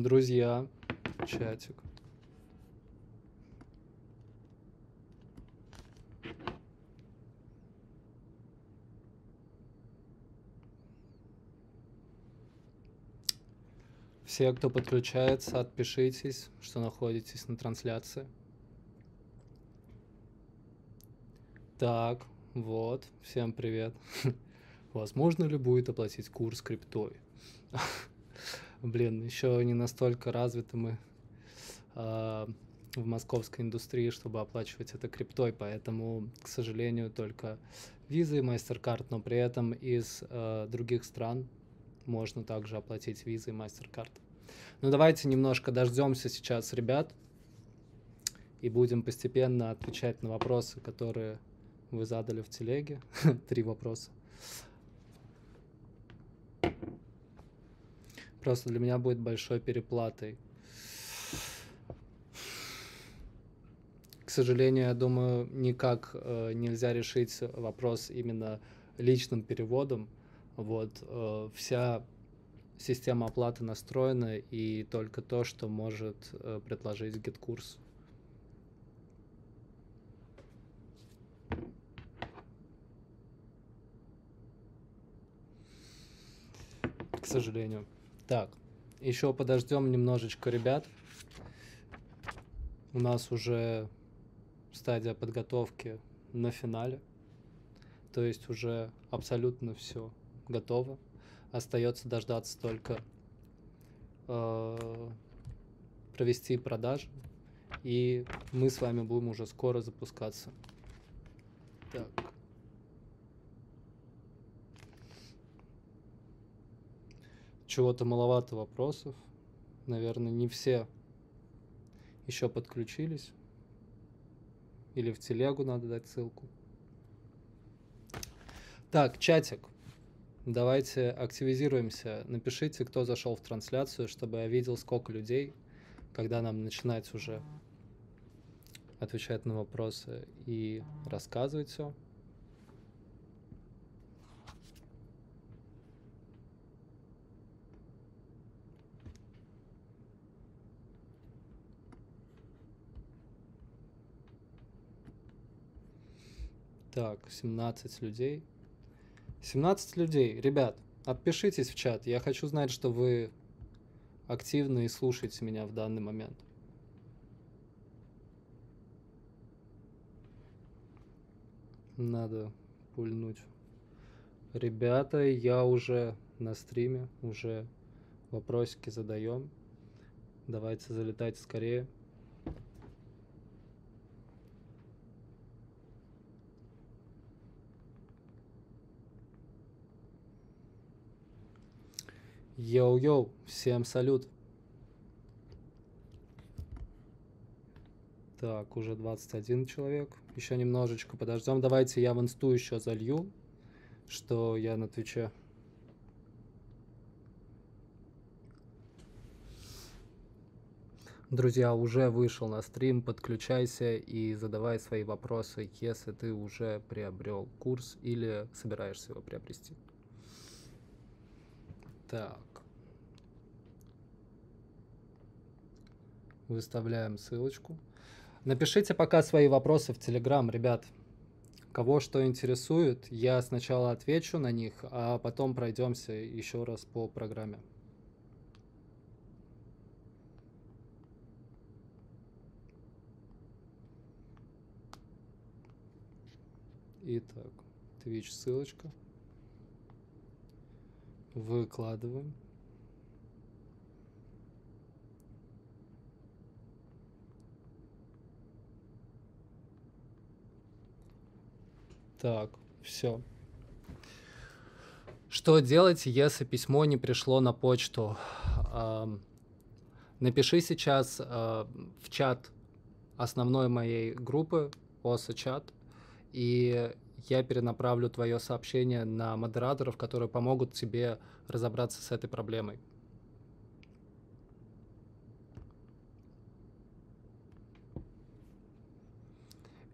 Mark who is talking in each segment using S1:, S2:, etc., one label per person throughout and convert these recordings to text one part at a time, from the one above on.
S1: друзья, чатик. Все, кто подключается, отпишитесь, что находитесь на трансляции. Так, вот, всем привет. Возможно ли будет оплатить курс криптой? блин, еще не настолько развиты мы э, в московской индустрии, чтобы оплачивать это криптой, поэтому, к сожалению, только визы и MasterCard, но при этом из э, других стран можно также оплатить визы и MasterCard. Но ну, давайте немножко дождемся сейчас ребят и будем постепенно отвечать на вопросы, которые вы задали в телеге. Три вопроса просто для меня будет большой переплатой. К сожалению, я думаю, никак э, нельзя решить вопрос именно личным переводом. Вот э, вся система оплаты настроена и только то, что может э, предложить гид-курс. к сожалению. Так, еще подождем немножечко, ребят. У нас уже стадия подготовки на финале. То есть уже абсолютно все готово. Остается дождаться только э, провести продажи. И мы с вами будем уже скоро запускаться. Так. чего-то маловато вопросов. Наверное, не все еще подключились. Или в телегу надо дать ссылку. Так, чатик. Давайте активизируемся. Напишите, кто зашел в трансляцию, чтобы я видел, сколько людей, когда нам начинать уже отвечать на вопросы и рассказывать все. Так, 17 людей. 17 людей. Ребят, отпишитесь в чат. Я хочу знать, что вы активны и слушаете меня в данный момент. Надо пульнуть. Ребята, я уже на стриме, уже вопросики задаем. Давайте залетайте скорее. Йоу-йоу, всем салют. Так, уже 21 человек. Еще немножечко подождем. Давайте я в инсту еще залью, что я на Твиче. Друзья, уже вышел на стрим, подключайся и задавай свои вопросы, если ты уже приобрел курс или собираешься его приобрести. Так. Выставляем ссылочку. Напишите пока свои вопросы в Телеграм, ребят. Кого что интересует, я сначала отвечу на них, а потом пройдемся еще раз по программе. Итак, Twitch ссылочка выкладываем. Так, все. Что делать, если письмо не пришло на почту? Напиши сейчас э, в чат основной моей группы, осы чат, и я перенаправлю твое сообщение на модераторов, которые помогут тебе разобраться с этой проблемой.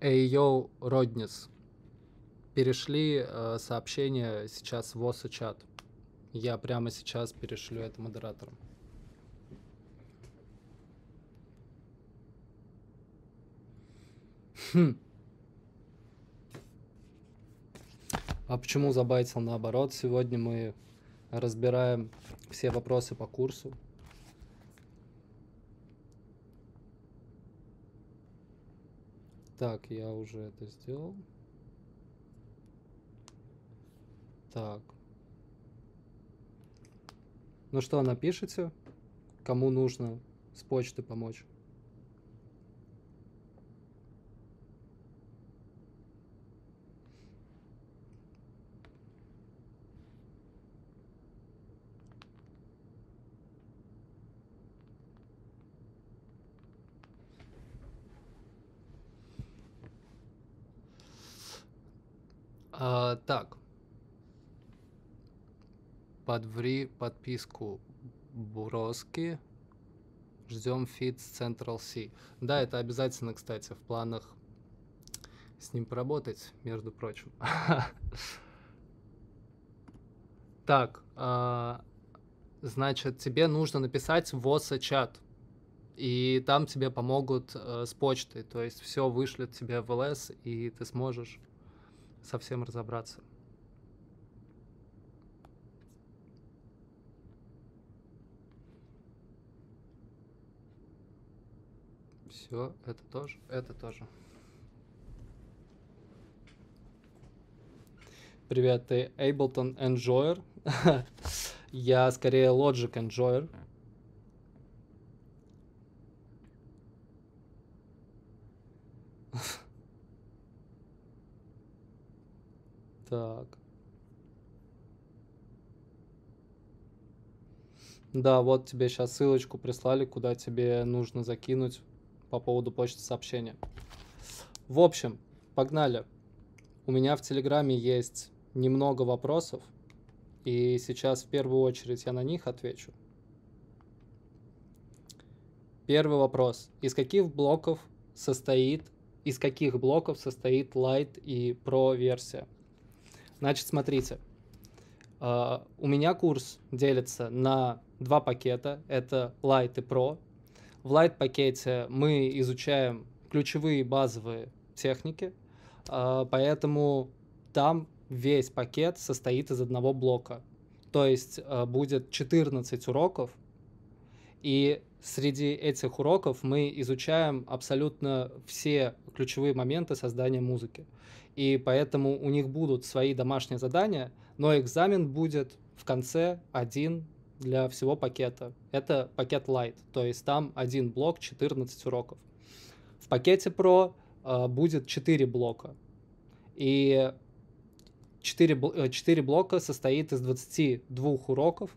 S1: Эйо Роднис. Перешли э, сообщение сейчас в ОСУ чат. Я прямо сейчас перешлю это модераторам. Хм. А почему забайтил наоборот? Сегодня мы разбираем все вопросы по курсу. Так, я уже это сделал. Так. Ну что, напишите, кому нужно с почты помочь? А, так. Подври подписку Буроски. Ждем фит с Central C. Да, это обязательно, кстати, в планах с ним поработать, между прочим. Так, а, значит, тебе нужно написать в ОСА чат. И там тебе помогут э, с почтой. То есть все вышлет тебе в ЛС, и ты сможешь совсем разобраться. Все, это тоже, это тоже. Привет, ты Ableton Enjoyer. Я скорее Logic Enjoyer. Так. Да, вот тебе сейчас ссылочку прислали, куда тебе нужно закинуть по поводу почты сообщения. В общем, погнали. У меня в Телеграме есть немного вопросов, и сейчас в первую очередь я на них отвечу. Первый вопрос. Из каких блоков состоит, из каких блоков состоит Light и Pro версия? Значит, смотрите. А, у меня курс делится на два пакета. Это Light и Pro. В Light пакете мы изучаем ключевые базовые техники, а, поэтому там весь пакет состоит из одного блока. То есть а, будет 14 уроков, и среди этих уроков мы изучаем абсолютно все ключевые моменты создания музыки. И поэтому у них будут свои домашние задания, но экзамен будет в конце один для всего пакета. Это пакет Light, то есть там один блок, 14 уроков. В пакете Pro э, будет 4 блока. И 4, 4 э, блока состоит из 22 уроков,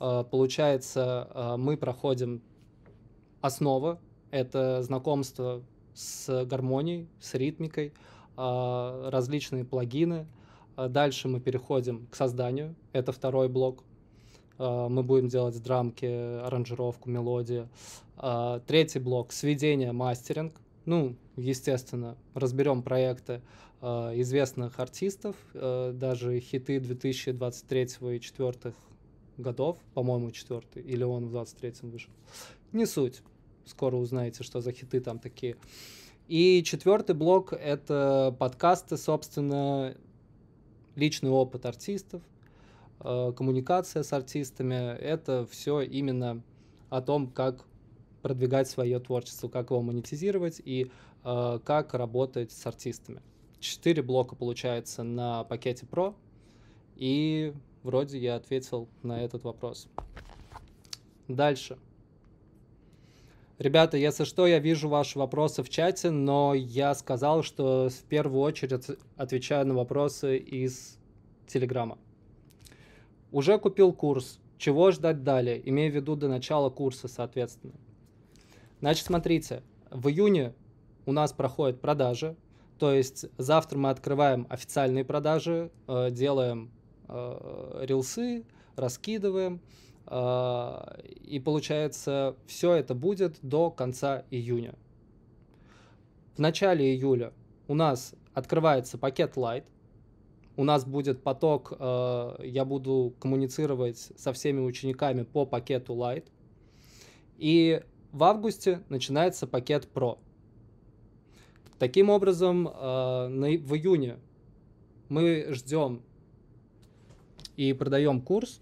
S1: Э, получается, э, мы проходим основа это знакомство с гармонией, с ритмикой, э, различные плагины. Дальше мы переходим к созданию, это второй блок. Мы будем делать драмки, аранжировку, мелодии. Третий блок — сведение, мастеринг. Ну, естественно, разберем проекты известных артистов, даже хиты 2023 и 2024 годов, по-моему, четвертый, или он в 23-м вышел. Не суть. Скоро узнаете, что за хиты там такие. И четвертый блок — это подкасты, собственно, личный опыт артистов, э, коммуникация с артистами. Это все именно о том, как продвигать свое творчество, как его монетизировать и э, как работать с артистами. Четыре блока получается на пакете Pro и Вроде я ответил на этот вопрос. Дальше. Ребята, если что, я вижу ваши вопросы в чате, но я сказал, что в первую очередь отвечаю на вопросы из Телеграма. Уже купил курс. Чего ждать далее? Имея в виду до начала курса, соответственно. Значит, смотрите, в июне у нас проходят продажи, то есть завтра мы открываем официальные продажи, э, делаем Э, рилсы, раскидываем, э, и получается, все это будет до конца июня. В начале июля у нас открывается пакет Light. У нас будет поток, э, я буду коммуницировать со всеми учениками по пакету Light. И в августе начинается пакет Pro. Таким образом, на в июне мы ждем и продаем курс,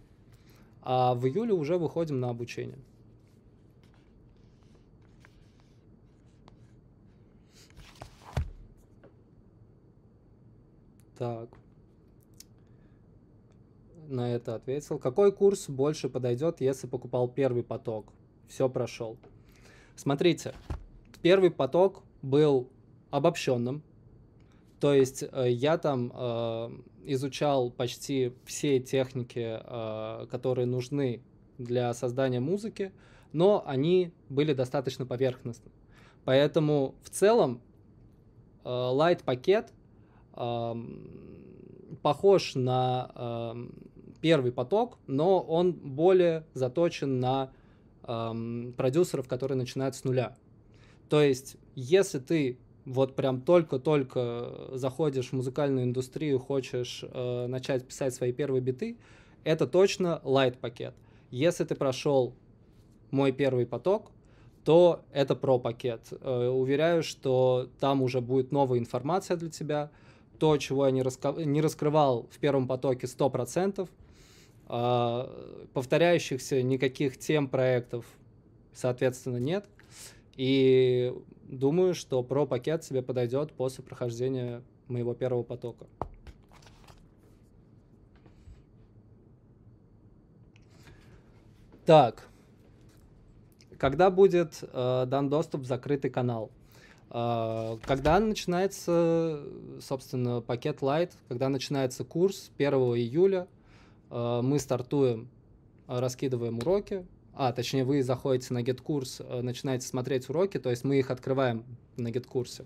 S1: а в июле уже выходим на обучение. Так. На это ответил. Какой курс больше подойдет, если покупал первый поток? Все прошел. Смотрите, первый поток был обобщенным. То есть э, я там э, изучал почти все техники, а, которые нужны для создания музыки, но они были достаточно поверхностны. Поэтому в целом а, Light пакет похож на первый поток, но он более заточен на продюсеров, которые начинают с нуля. То есть, если ты вот прям только-только заходишь в музыкальную индустрию, хочешь э, начать писать свои первые биты, это точно лайт пакет. Если ты прошел мой первый поток, то это про пакет. Э, уверяю, что там уже будет новая информация для тебя, то, чего я не, раска... не раскрывал в первом потоке 100%, э, повторяющихся никаких тем проектов, соответственно, нет. И Думаю, что про пакет тебе подойдет после прохождения моего первого потока. Так, когда будет э, дан доступ в закрытый канал? Э, когда начинается, собственно, пакет Light, когда начинается курс 1 июля, э, мы стартуем, э, раскидываем уроки, а, точнее, вы заходите на Get курс, э, начинаете смотреть уроки, то есть мы их открываем на Get курсе.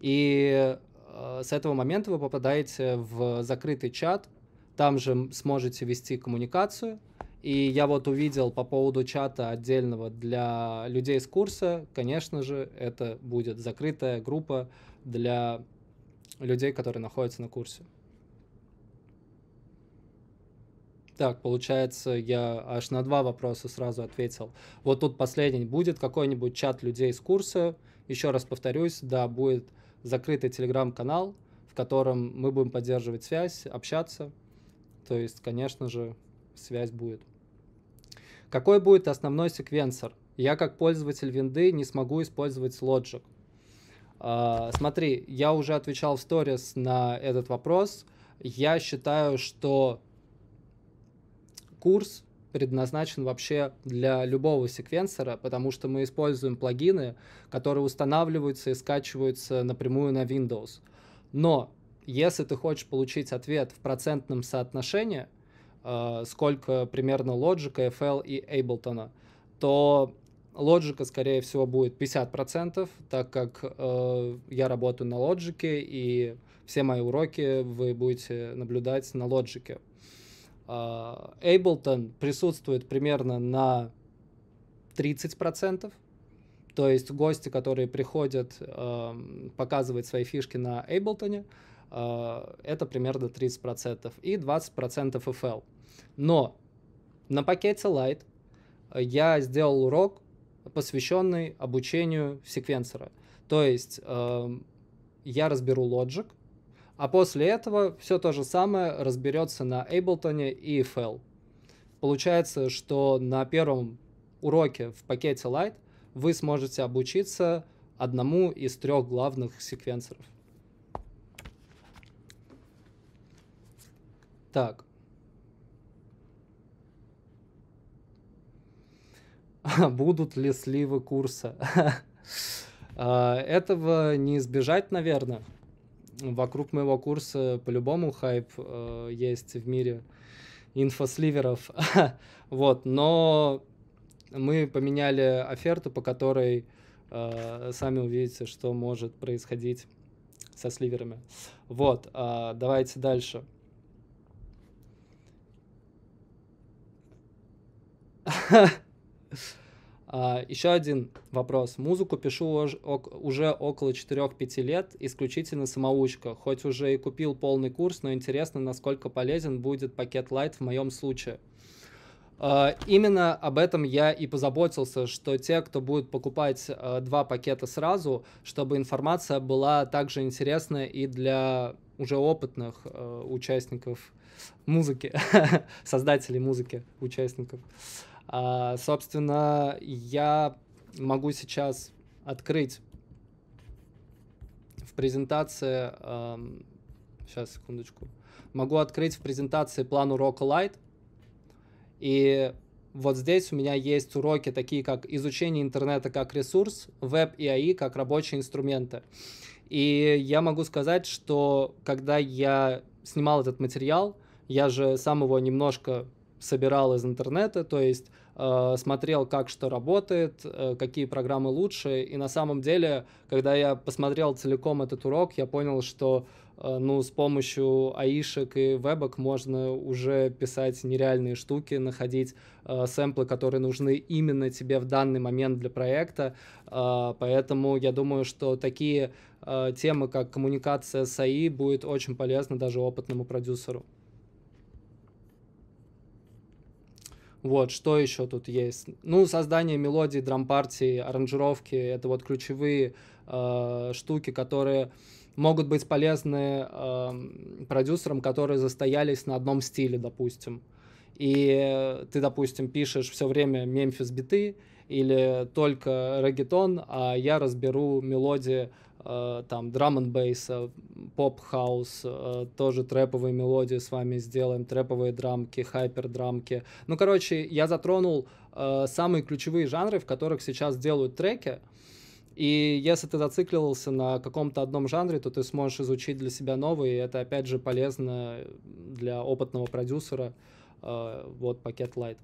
S1: И э, с этого момента вы попадаете в закрытый чат, там же сможете вести коммуникацию. И я вот увидел по поводу чата отдельного для людей с курса, конечно же, это будет закрытая группа для людей, которые находятся на курсе. Так, получается, я аж на два вопроса сразу ответил. Вот тут последний. Будет какой-нибудь чат людей с курса? Еще раз повторюсь, да, будет закрытый телеграм-канал, в котором мы будем поддерживать связь, общаться. То есть, конечно же, связь будет. Какой будет основной секвенсор? Я как пользователь винды не смогу использовать Logic. А, смотри, я уже отвечал в сторис на этот вопрос. Я считаю, что курс предназначен вообще для любого секвенсора, потому что мы используем плагины, которые устанавливаются и скачиваются напрямую на Windows. Но если ты хочешь получить ответ в процентном соотношении, э, сколько примерно Logic, FL и Ableton, то Logic, скорее всего, будет 50%, так как э, я работаю на Logic, и все мои уроки вы будете наблюдать на Logic. А, Ableton присутствует примерно на 30%. То есть гости, которые приходят э, показывать свои фишки на Ableton, э, это примерно 30%. И 20% FL. Но на пакете Light я сделал урок, посвященный обучению секвенсора. То есть э, я разберу Logic, а после этого все то же самое разберется на Ableton и FL. Получается, что на первом уроке в пакете Light вы сможете обучиться одному из трех главных секвенсоров. Так. А будут ли сливы курса? А, этого не избежать, наверное вокруг моего курса по-любому хайп э, есть в мире инфосливеров. вот, но мы поменяли оферту, по которой э, сами увидите, что может происходить со сливерами. Вот, э, давайте дальше. А, Еще один вопрос. Музыку пишу уже около 4-5 лет, исключительно самоучка. Хоть уже и купил полный курс, но интересно, насколько полезен будет пакет Light в моем случае. А, именно об этом я и позаботился, что те, кто будет покупать а, два пакета сразу, чтобы информация была также интересна и для уже опытных участников музыки, создателей музыки, участников. А, собственно, я могу сейчас открыть в презентации... А, сейчас, секундочку. Могу открыть в презентации план урока Light. И вот здесь у меня есть уроки такие, как изучение интернета как ресурс, веб и АИ как рабочие инструменты. И я могу сказать, что когда я снимал этот материал, я же сам его немножко собирал из интернета, то есть э, смотрел, как что работает, э, какие программы лучше. И на самом деле, когда я посмотрел целиком этот урок, я понял, что э, ну, с помощью аишек и вебок можно уже писать нереальные штуки, находить э, сэмплы, которые нужны именно тебе в данный момент для проекта. Э, поэтому я думаю, что такие э, темы, как коммуникация с АИ, будет очень полезно даже опытному продюсеру. Вот, что еще тут есть? Ну, создание мелодии, драм-партии, аранжировки — это вот ключевые э, штуки, которые могут быть полезны э, продюсерам, которые застоялись на одном стиле, допустим. И ты, допустим, пишешь все время Мемфис биты или только регетон, а я разберу мелодии Э, там драм н бейса, э, поп хаус, э, тоже трэповые мелодии с вами сделаем, трэповые драмки, хайпер драмки. Ну, короче, я затронул самые ключевые жанры, в которых сейчас делают треки. И если ты зациклился на каком-то одном жанре, то ты сможешь изучить для себя новый, и это, опять же, полезно для опытного продюсера. Вот пакет Light.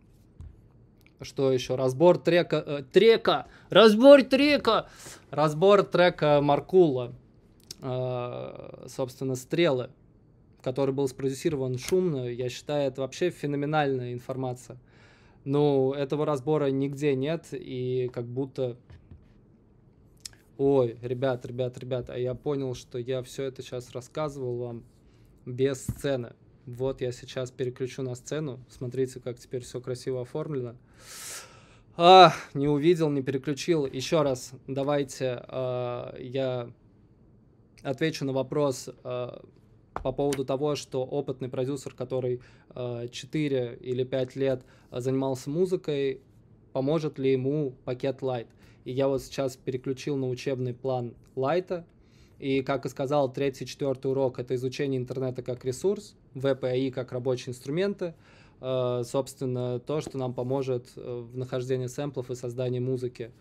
S1: Что еще? Разбор трека... Э, трека! Разбор трека! Разбор трека Маркула. Э, собственно, «Стрелы», который был спродюсирован шумно. Я считаю, это вообще феноменальная информация. Ну, этого разбора нигде нет, и как будто... Ой, ребят, ребят, ребят, а я понял, что я все это сейчас рассказывал вам без сцены. Вот я сейчас переключу на сцену. Смотрите, как теперь все красиво оформлено. А, не увидел, не переключил. Еще раз, давайте э, я отвечу на вопрос э, по поводу того, что опытный продюсер, который э, а, 4 или 5 лет занимался музыкой, поможет ли ему пакет Light. И я вот сейчас переключил на учебный план Лайта, и, как и сказал, третий, четвертый урок — это изучение интернета как ресурс, ВПИ как рабочие инструменты, э, собственно, то, что нам поможет э, в нахождении сэмплов и создании музыки.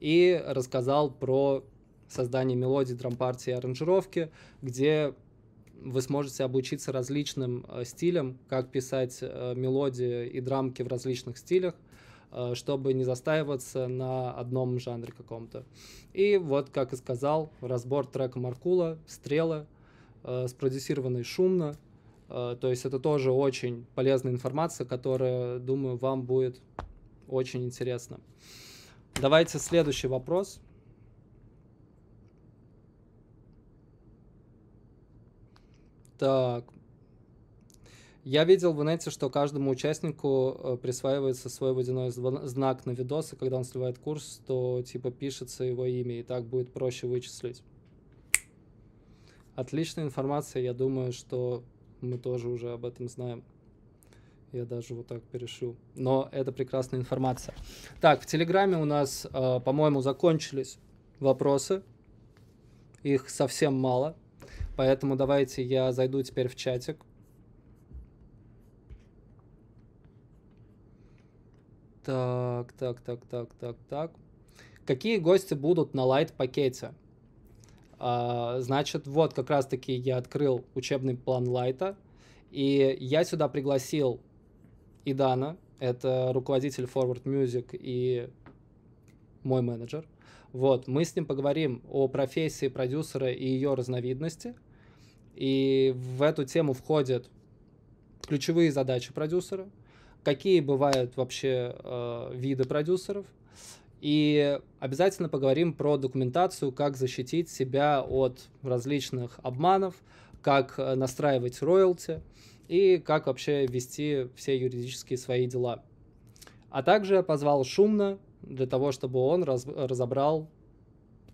S1: И рассказал про создание мелодий, дрампартии и аранжировки, где вы сможете обучиться различным э, стилям, как писать мелодии и драмки в различных стилях, Э, чтобы не застаиваться на одном жанре каком-то. И вот, как и сказал, разбор трека Маркула «Стрелы», э, спродюсированный шумно, э, то есть это тоже очень полезная информация, которая, думаю, вам будет очень интересна. Давайте следующий вопрос. Так, я видел в инете, что каждому участнику э, присваивается свой водяной знак на видосы, когда он сливает курс, то типа пишется его имя, и так будет проще вычислить. Отличная информация, я думаю, что мы тоже уже об этом знаем. Я даже вот так перешил. Но это прекрасная информация. Так, в Телеграме у нас, э, по-моему, закончились вопросы. Их совсем мало. Поэтому давайте я зайду теперь в чатик. Так, так, так, так, так, так. Какие гости будут на лайт-пакете? А, значит, вот как раз-таки я открыл учебный план лайта, и я сюда пригласил Идана, это руководитель Forward Music и мой менеджер. Вот, мы с ним поговорим о профессии продюсера и ее разновидности. И в эту тему входят ключевые задачи продюсера – какие бывают вообще э, виды продюсеров. И обязательно поговорим про документацию, как защитить себя от различных обманов, как э, настраивать роялти и как вообще вести все юридические свои дела. А также позвал Шумно для того, чтобы он раз, э, разобрал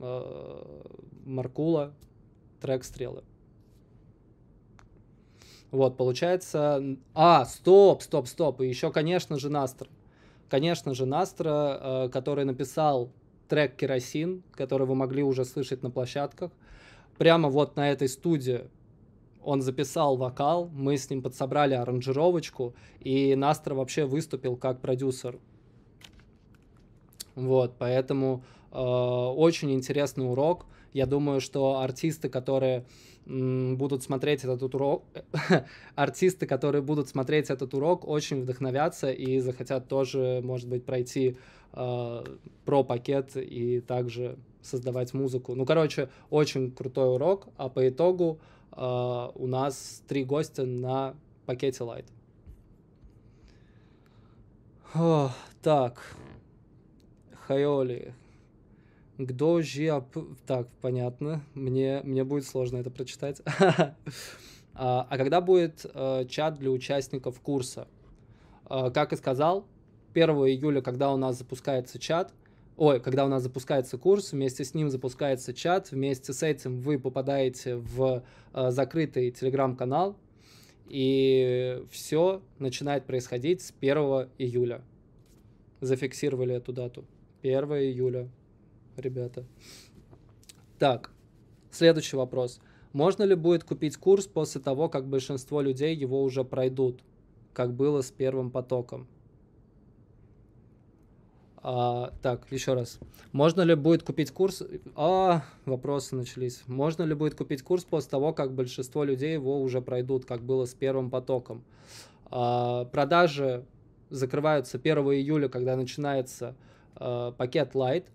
S1: э, Маркула трек «Стрелы». Вот, получается... А, стоп, стоп, стоп. И еще, конечно же, Настр. Конечно же, Настра, э, который написал трек «Керосин», который вы могли уже слышать на площадках. Прямо вот на этой студии он записал вокал, мы с ним подсобрали аранжировочку, и Настра вообще выступил как продюсер. Вот, поэтому э, очень интересный урок – я думаю, что артисты, которые будут смотреть этот урок, артисты, которые будут смотреть этот урок, очень вдохновятся и захотят тоже, может быть, пройти э, про пакет и также создавать музыку. Ну, короче, очень крутой урок, а по итогу э, у нас три гостя на пакете Light. О, так, Хайоли, Гдожиап... Так, понятно. Мне, мне будет сложно это прочитать. А, а когда будет э, чат для участников курса? Э, как и сказал, 1 июля, когда у нас запускается чат, ой, когда у нас запускается курс, вместе с ним запускается чат, вместе с этим вы попадаете в э, закрытый телеграм-канал, и все начинает происходить с 1 июля. Зафиксировали эту дату. 1 июля ребята. Так, следующий вопрос. Можно ли будет купить курс после того, как большинство людей его уже пройдут, как было с первым потоком? А, так, еще раз. Можно ли будет купить курс? А, вопросы начались. Можно ли будет купить курс после того, как большинство людей его уже пройдут, как было с первым потоком? А, продажи закрываются 1 июля, когда начинается а, пакет Light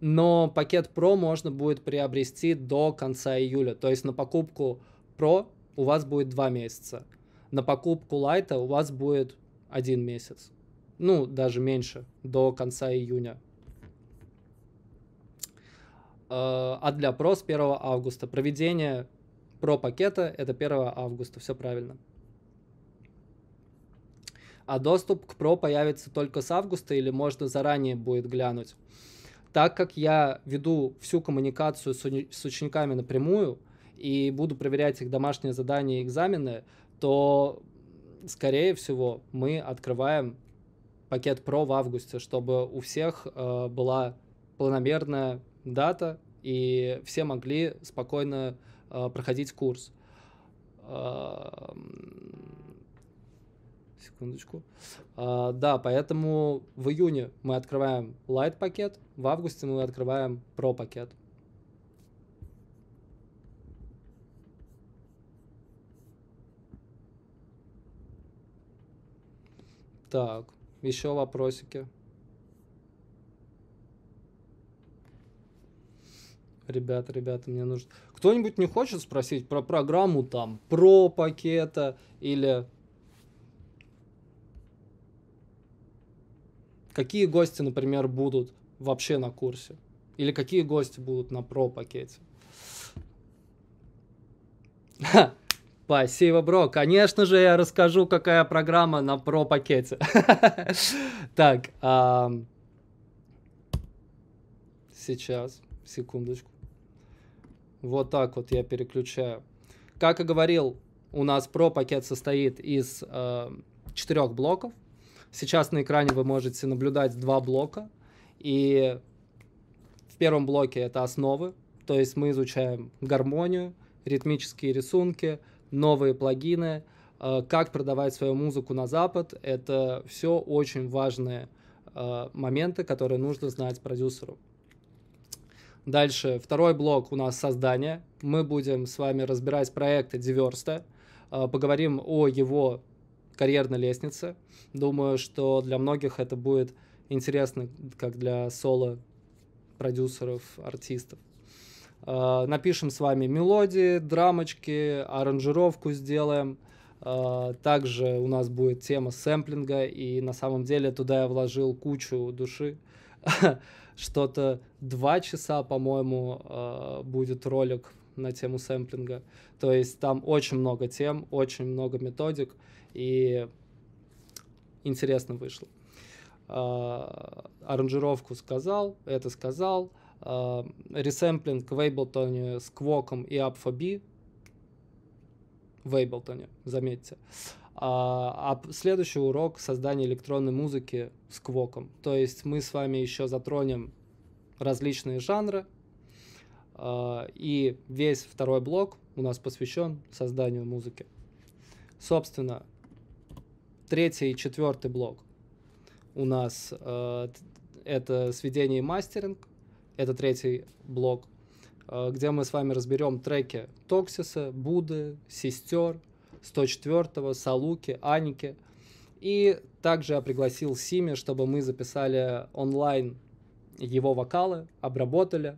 S1: но пакет Pro можно будет приобрести до конца июля. То есть на покупку Pro у вас будет два месяца, на покупку Lite у вас будет один месяц. Ну, даже меньше, до конца июня. Э, а для Pro с 1 августа. Проведение Pro пакета это 1 августа, все правильно. А доступ к Pro появится только с августа или можно заранее будет глянуть? так как я веду всю коммуникацию с, уни- с учениками напрямую и буду проверять их домашние задания и экзамены, то, скорее всего, мы открываем пакет про в августе, чтобы у всех э, была планомерная дата, и все могли спокойно э, проходить курс. Э, секундочку. А, да, поэтому в июне мы открываем Light пакет, в августе мы открываем Pro пакет. Так, еще вопросики. Ребята, ребята, мне нужно... Кто-нибудь не хочет спросить про программу там, про пакета или Какие гости, например, будут вообще на курсе? Или какие гости будут на про-пакете? Спасибо, бро. Конечно же, я расскажу, какая программа на про-пакете. Так, сейчас, секундочку. Вот так вот я переключаю. Как и говорил, у нас про-пакет состоит из э, четырех блоков – Сейчас на экране вы можете наблюдать два блока. И в первом блоке это основы, то есть мы изучаем гармонию, ритмические рисунки, новые плагины, э, как продавать свою музыку на Запад. Это все очень важные э, моменты, которые нужно знать продюсеру. Дальше второй блок у нас создание. Мы будем с вами разбирать проекты Диверста, э, поговорим о его карьерной лестнице. Думаю, что для многих это будет интересно, как для соло продюсеров, артистов. А, напишем с вами мелодии, драмочки, аранжировку сделаем. А, также у нас будет тема сэмплинга, и на самом деле туда я вложил кучу души. Что-то два часа, по-моему, а, будет ролик на тему сэмплинга. То есть там очень много тем, очень много методик и интересно вышло. А, аранжировку сказал, это сказал. А, ресэмплинг в Эйблтоне с Квоком и Апфоби в Эйблтоне, заметьте. А, а следующий урок создание электронной музыки с Квоком. То есть мы с вами еще затронем различные жанры, а, и весь второй блок у нас посвящен созданию музыки. Собственно, третий и четвертый блок у нас э, это сведение и мастеринг, это третий блок, э, где мы с вами разберем треки Токсиса, БУДЫ Сестер, 104-го, Салуки, Аники. И также я пригласил Сими, чтобы мы записали онлайн его вокалы, обработали.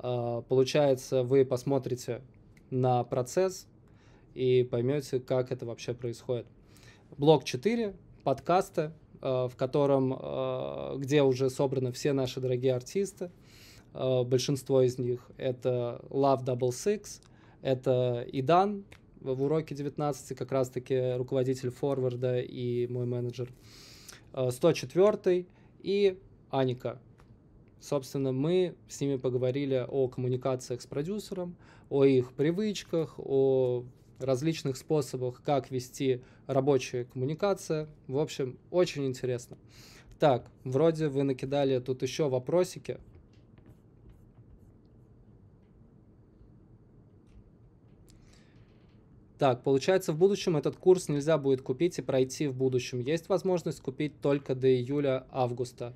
S1: Э, получается, вы посмотрите на процесс и поймете, как это вообще происходит блок 4 подкаста, э, в котором, э, где уже собраны все наши дорогие артисты, э, большинство из них. Это Love Double Six, это Идан в уроке 19, как раз-таки руководитель форварда и мой менеджер. 104 и Аника. Собственно, мы с ними поговорили о коммуникациях с продюсером, о их привычках, о различных способах, как вести рабочие коммуникации. В общем, очень интересно. Так, вроде вы накидали тут еще вопросики. Так, получается, в будущем этот курс нельзя будет купить и пройти в будущем. Есть возможность купить только до июля-августа.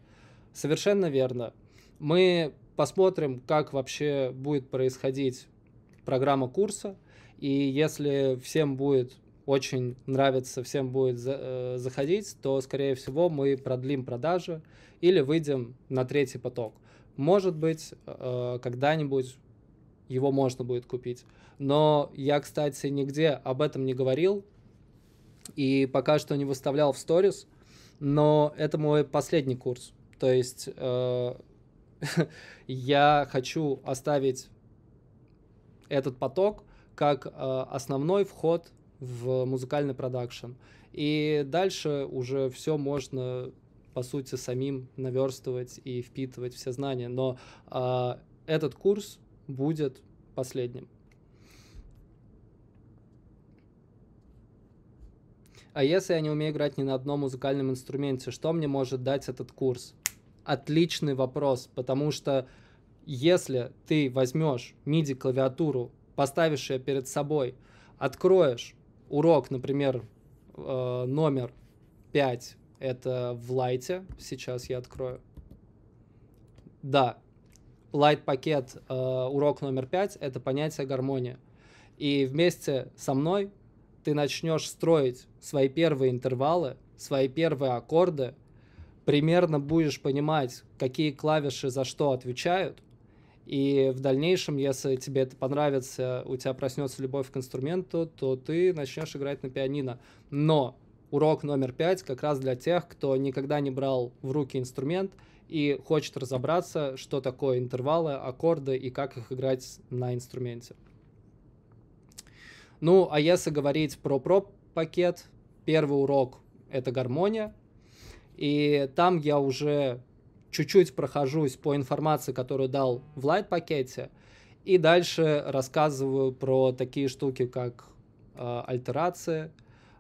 S1: Совершенно верно. Мы посмотрим, как вообще будет происходить программа курса – и если всем будет очень нравится, всем будет э, заходить, то, скорее всего, мы продлим продажи или выйдем на третий поток. Может быть, э, когда-нибудь его можно будет купить. Но я, кстати, нигде об этом не говорил и пока что не выставлял в сторис, но это мой последний курс. То есть э, я хочу оставить этот поток – как э, основной вход в музыкальный продакшн. И дальше уже все можно, по сути, самим наверстывать и впитывать все знания. Но э, этот курс будет последним. А если я не умею играть ни на одном музыкальном инструменте, что мне может дать этот курс? Отличный вопрос, потому что если ты возьмешь MIDI-клавиатуру поставишь ее перед собой, откроешь урок, например, э, номер 5, это в лайте, сейчас я открою. Да, лайт-пакет, э, урок номер 5, это понятие гармония. И вместе со мной ты начнешь строить свои первые интервалы, свои первые аккорды, примерно будешь понимать, какие клавиши за что отвечают, и в дальнейшем, если тебе это понравится, у тебя проснется любовь к инструменту, то ты начнешь играть на пианино. Но урок номер пять как раз для тех, кто никогда не брал в руки инструмент и хочет разобраться, что такое интервалы, аккорды и как их играть на инструменте. Ну, а если говорить про проб-пакет, первый урок — это гармония, и там я уже чуть-чуть прохожусь по информации, которую дал в лайт-пакете, и дальше рассказываю про такие штуки, как э, альтерации,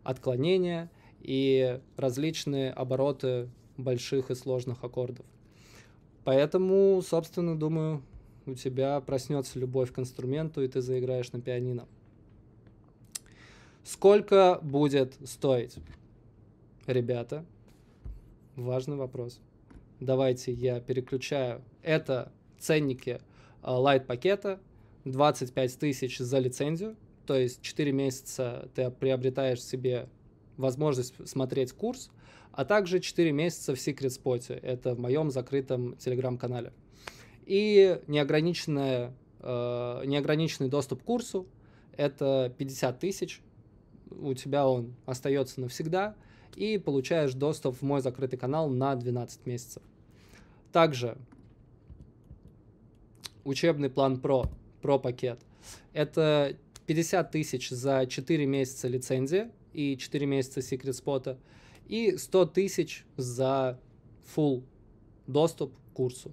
S1: отклонения и различные обороты больших и сложных аккордов. Поэтому, собственно, думаю, у тебя проснется любовь к инструменту, и ты заиграешь на пианино. Сколько будет стоить? Ребята, важный вопрос. Давайте я переключаю. Это ценники а, лайт пакета, 25 тысяч за лицензию, то есть 4 месяца ты приобретаешь себе возможность смотреть курс, а также 4 месяца в секрет споте, это в моем закрытом телеграм-канале. И неограниченная, неограниченный доступ к курсу, это 50 тысяч, у тебя он остается навсегда, и получаешь доступ в мой закрытый канал на 12 месяцев. Также учебный план ПРО, ПРО пакет. Это 50 тысяч за 4 месяца лицензии и 4 месяца секрет спота. И 100 тысяч за full доступ к курсу.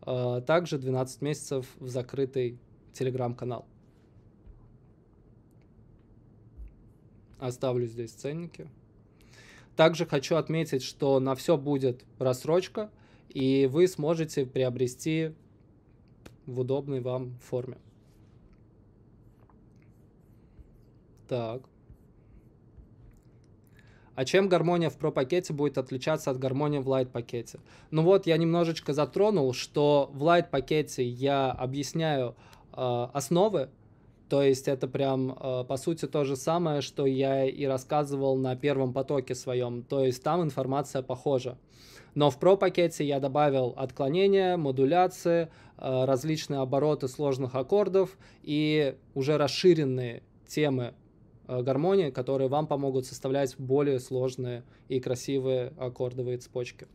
S1: А, также 12 месяцев в закрытый телеграм-канал. Оставлю здесь ценники. Также хочу отметить, что на все будет рассрочка – и вы сможете приобрести в удобной вам форме. Так. А чем гармония в Pro пакете будет отличаться от гармонии в Lite пакете? Ну вот, я немножечко затронул, что в Lite пакете я объясняю э, основы, то есть это прям, э, по сути, то же самое, что я и рассказывал на первом потоке своем. То есть там информация похожа. Э, но в Pro пакете я добавил отклонения, модуляции, э, различные обороты сложных аккордов и уже расширенные темы э, гармонии, которые вам помогут составлять более сложные и красивые аккордовые цепочки.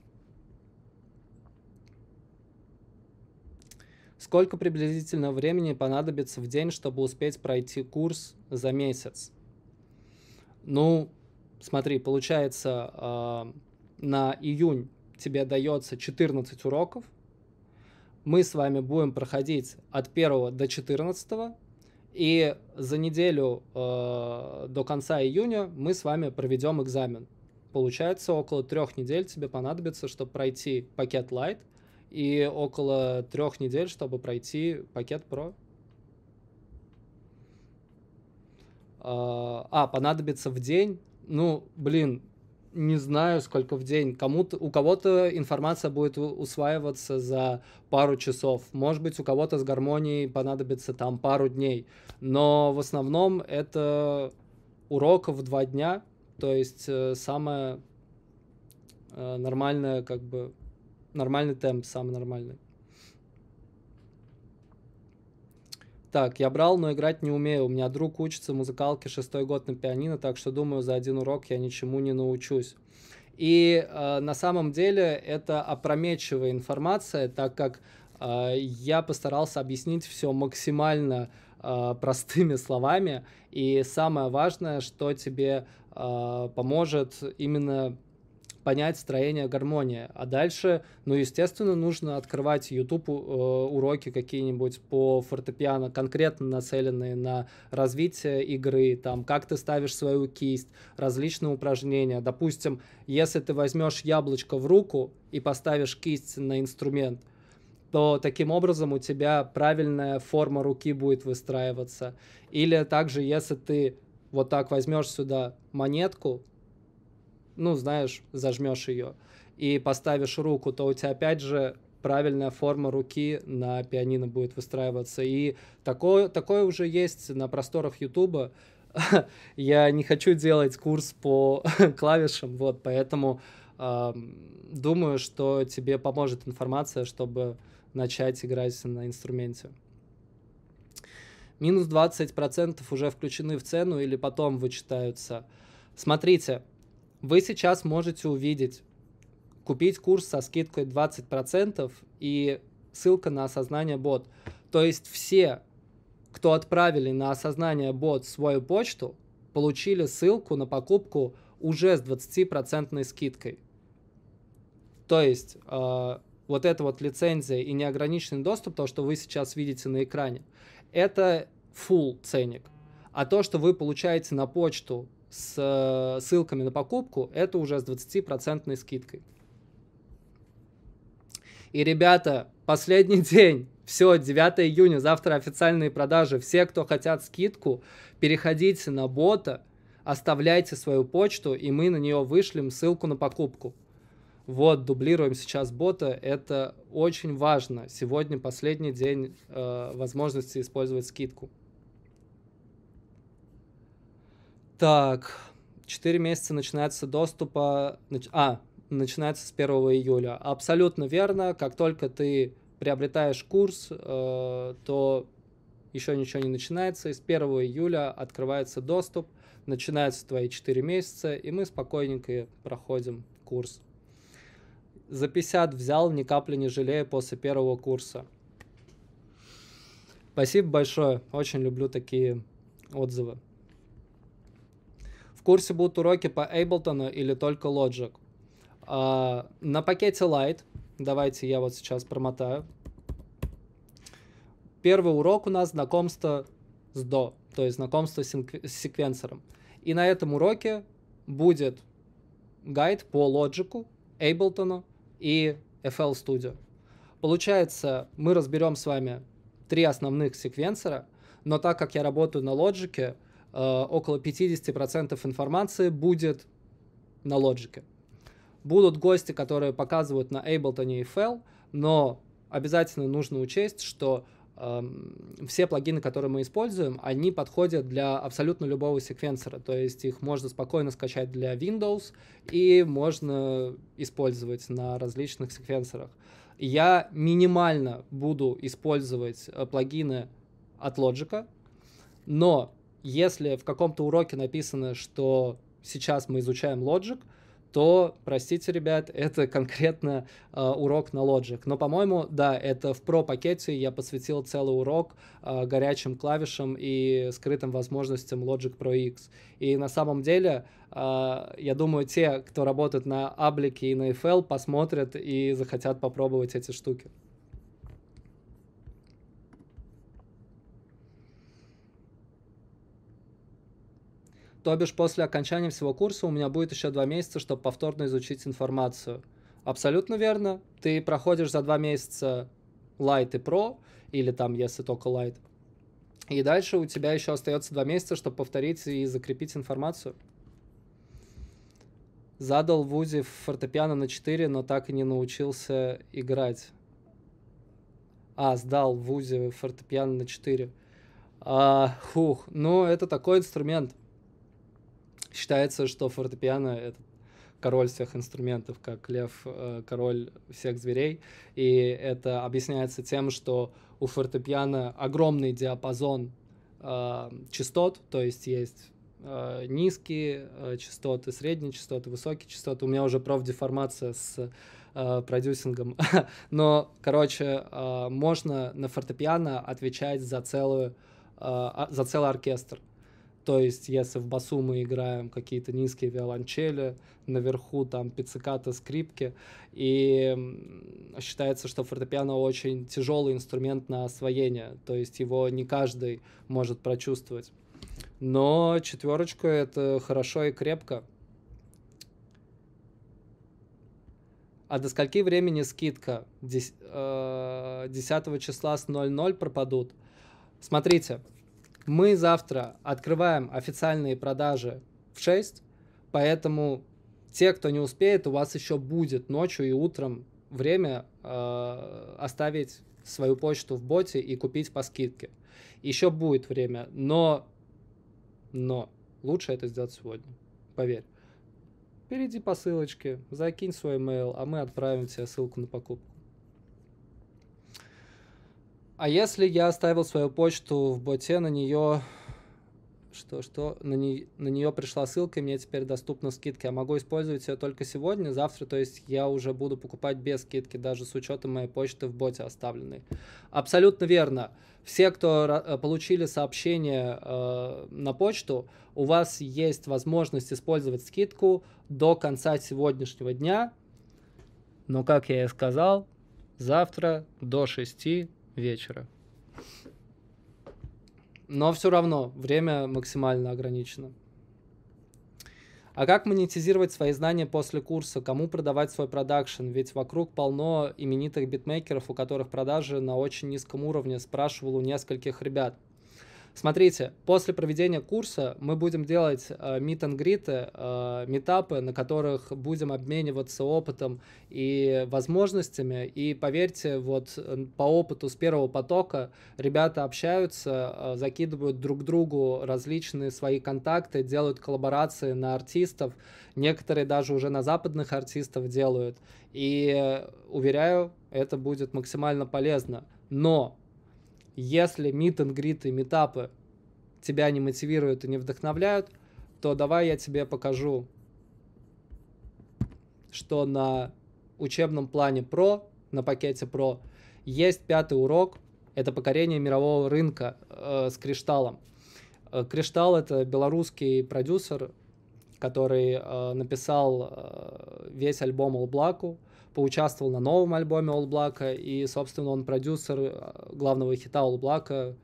S1: Сколько приблизительно времени понадобится в день, чтобы успеть пройти курс за месяц? Ну, смотри, получается, э, на июнь тебе дается 14 уроков. Мы с вами будем проходить от 1 до 14. И за неделю э, до конца июня мы с вами проведем экзамен. Получается, около трех недель тебе понадобится, чтобы пройти пакет Light, и около трех недель, чтобы пройти пакет Pro. Э, а, понадобится в день. Ну, блин, не знаю, сколько в день. Кому-то, у кого-то информация будет усваиваться за пару часов. Может быть, у кого-то с гармонией понадобится там пару дней. Но в основном это уроков два дня. То есть э, самое э, нормальное, как бы, нормальный темп, самый нормальный. Так, я брал, но играть не умею. У меня друг учится в музыкалке шестой год на пианино, так что думаю, за один урок я ничему не научусь. И э, на самом деле это опрометчивая информация, так как э, я постарался объяснить все максимально э, простыми словами. И самое важное, что тебе э, поможет именно понять строение гармонии. А дальше, ну, естественно, нужно открывать YouTube э, уроки какие-нибудь по фортепиано, конкретно нацеленные на развитие игры, там, как ты ставишь свою кисть, различные упражнения. Допустим, если ты возьмешь яблочко в руку и поставишь кисть на инструмент, то таким образом у тебя правильная форма руки будет выстраиваться. Или также, если ты вот так возьмешь сюда монетку, ну, знаешь, зажмешь ее и поставишь руку, то у тебя опять же правильная форма руки на пианино будет выстраиваться. И такое, такое уже есть на просторах Ютуба. Я не хочу делать курс по клавишам, вот, поэтому э, думаю, что тебе поможет информация, чтобы начать играть на инструменте. Минус 20% уже включены в цену или потом вычитаются. Смотрите, вы сейчас можете увидеть, купить курс со скидкой 20% и ссылка на осознание бот. То есть все, кто отправили на осознание бот свою почту, получили ссылку на покупку уже с 20% скидкой. То есть э, вот эта вот лицензия и неограниченный доступ, то, что вы сейчас видите на экране, это full ценник. А то, что вы получаете на почту с э, ссылками на покупку, это уже с 20% скидкой. И, ребята, последний день. Все, 9 июня, завтра официальные продажи. Все, кто хотят скидку, переходите на бота, оставляйте свою почту, и мы на нее вышлем ссылку на покупку. Вот, дублируем сейчас бота, это очень важно. Сегодня последний день э, возможности использовать скидку. Так, 4 месяца начинается доступа... А, начинается с 1 июля. Абсолютно верно. Как только ты приобретаешь курс, э, то еще ничего не начинается. И с 1 июля открывается доступ, начинаются твои 4 месяца, и мы спокойненько проходим курс. За 50 взял, ни капли не жалею после первого курса. Спасибо большое, очень люблю такие отзывы курсе будут уроки по Ableton или только Logic? А, на пакете Light, давайте я вот сейчас промотаю. Первый урок у нас знакомство с До, то есть знакомство с, с секвенсором. И на этом уроке будет гайд по Logic, Ableton и FL Studio. Получается, мы разберем с вами три основных секвенсора, но так как я работаю на Logic, Э, около 50% информации будет на лоджике. Будут гости, которые показывают на Ableton и FL, но обязательно нужно учесть, что эм, все плагины, которые мы используем, они подходят для абсолютно любого секвенсора, то есть их можно спокойно скачать для Windows и можно использовать на различных секвенсорах. Я минимально буду использовать э, плагины от Logic, но если в каком-то уроке написано, что сейчас мы изучаем Logic, то, простите, ребят, это конкретно э, урок на Logic. Но, по-моему, да, это в Pro пакете я посвятил целый урок э, горячим клавишам и скрытым возможностям Logic Pro X. И на самом деле, э, я думаю, те, кто работает на Аблике и на FL, посмотрят и захотят попробовать эти штуки. То бишь после окончания всего курса у меня будет еще два месяца, чтобы повторно изучить информацию. Абсолютно верно. Ты проходишь за два месяца Light и Pro, или там, если только Light. И дальше у тебя еще остается два месяца, чтобы повторить и закрепить информацию. Задал Вузи фортепиано на 4, но так и не научился играть. А, сдал Вузи фортепиано на 4. А, хух, ну это такой инструмент – Считается, что фортепиано — это король всех инструментов, как лев, э, король всех зверей. И это объясняется тем, что у фортепиано огромный диапазон э, частот, то есть есть э, низкие частоты, средние частоты, высокие частоты. У меня уже профдеформация с э, продюсингом. Но, короче, э, можно на фортепиано отвечать за целую э, а, за целый оркестр. То есть, если в басу мы играем какие-то низкие виолончели, наверху там пиццикаты, скрипки, и считается, что фортепиано очень тяжелый инструмент на освоение, то есть его не каждый может прочувствовать. Но четверочка это хорошо и крепко. А до скольки времени скидка? 10, э, 10 числа с 00 пропадут. Смотрите, мы завтра открываем официальные продажи в 6, поэтому те, кто не успеет, у вас еще будет ночью и утром время э, оставить свою почту в боте и купить по скидке. Еще будет время, но, но лучше это сделать сегодня, поверь. Перейди по ссылочке, закинь свой email, а мы отправим тебе ссылку на покупку. А если я оставил свою почту в боте, на нее что, что на, не, на нее пришла ссылка, и мне теперь доступна скидка. Я могу использовать ее только сегодня, завтра, то есть я уже буду покупать без скидки, даже с учетом моей почты в боте оставленной. Абсолютно верно. Все, кто э, получили сообщение э, на почту, у вас есть возможность использовать скидку до конца сегодняшнего дня. Но, как я и сказал, завтра до 6 вечера. Но все равно время максимально ограничено. А как монетизировать свои знания после курса? Кому продавать свой продакшн? Ведь вокруг полно именитых битмейкеров, у которых продажи на очень низком уровне. Спрашивал у нескольких ребят. Смотрите, после проведения курса мы будем делать мит-ангриты, э, э, метапы, на которых будем обмениваться опытом и возможностями. И поверьте, вот э, по опыту с первого потока ребята общаются, э, закидывают друг другу различные свои контакты, делают коллаборации на артистов. Некоторые даже уже на западных артистов делают. И э, уверяю, это будет максимально полезно. Но если мит гриты метапы тебя не мотивируют и не вдохновляют, то давай я тебе покажу, что на учебном плане про, на пакете про, есть пятый урок, это покорение мирового рынка э, с Кришталом. Э, Криштал — это белорусский продюсер, который э, написал э, весь альбом All Black, поучаствовал на новом альбоме All Black, и, собственно, он продюсер э, главного хита All Black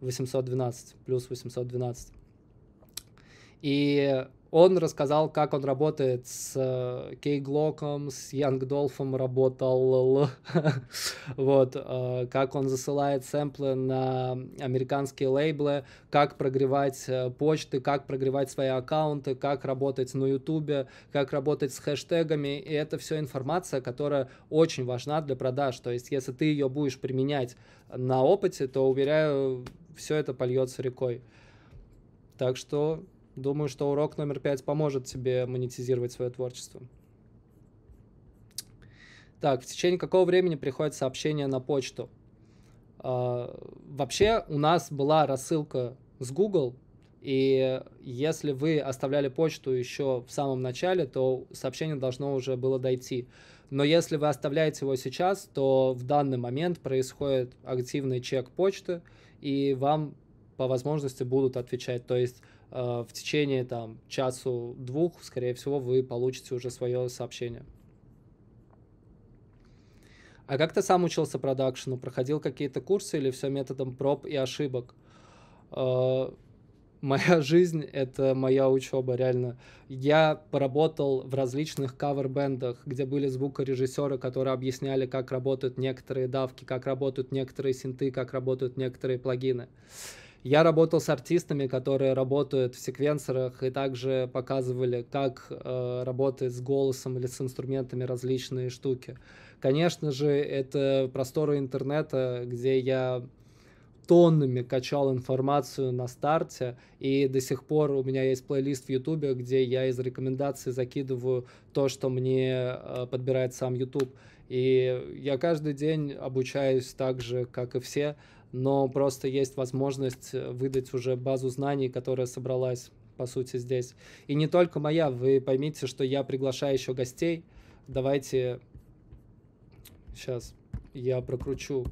S1: 812, плюс 812. И он рассказал, как он работает с э, Кей Глоком, с Янг Долфом работал, вот, э, как он засылает сэмплы на американские лейблы, как прогревать э, почты, как прогревать свои аккаунты, как работать на Ютубе, как работать с хэштегами, и это все информация, которая очень важна для продаж, то есть если ты ее будешь применять на опыте, то, уверяю, все это польется рекой. Так что Думаю, что урок номер пять поможет тебе монетизировать свое творчество. Так, в течение какого времени приходит сообщение на почту? А, вообще у нас была рассылка с Google, и если вы оставляли почту еще в самом начале, то сообщение должно уже было дойти. Но если вы оставляете его сейчас, то в данный момент происходит активный чек почты, и вам по возможности будут отвечать. То есть Э, в течение там часу-двух, скорее всего, вы получите уже свое сообщение. А как ты сам учился продакшену? Проходил какие-то курсы или все методом проб и ошибок? Э, моя жизнь — это моя учеба, реально. Я поработал в различных кавер-бендах, где были звукорежиссеры, которые объясняли, как работают некоторые давки, как работают некоторые синты, как работают некоторые плагины. Uh, я работал с артистами, которые работают в секвенсорах и также показывали, как э, работает с голосом или с инструментами различные штуки. Конечно же, это просторы интернета, где я тоннами качал информацию на старте, и до сих пор у меня есть плейлист в Ютубе, где я из рекомендаций закидываю то, что мне э, подбирает сам Ютуб. И я каждый день обучаюсь так же, как и все, но просто есть возможность э, выдать уже базу знаний, которая собралась, по сути, здесь. И не только моя, вы поймите, что я приглашаю еще гостей. Давайте, сейчас я прокручу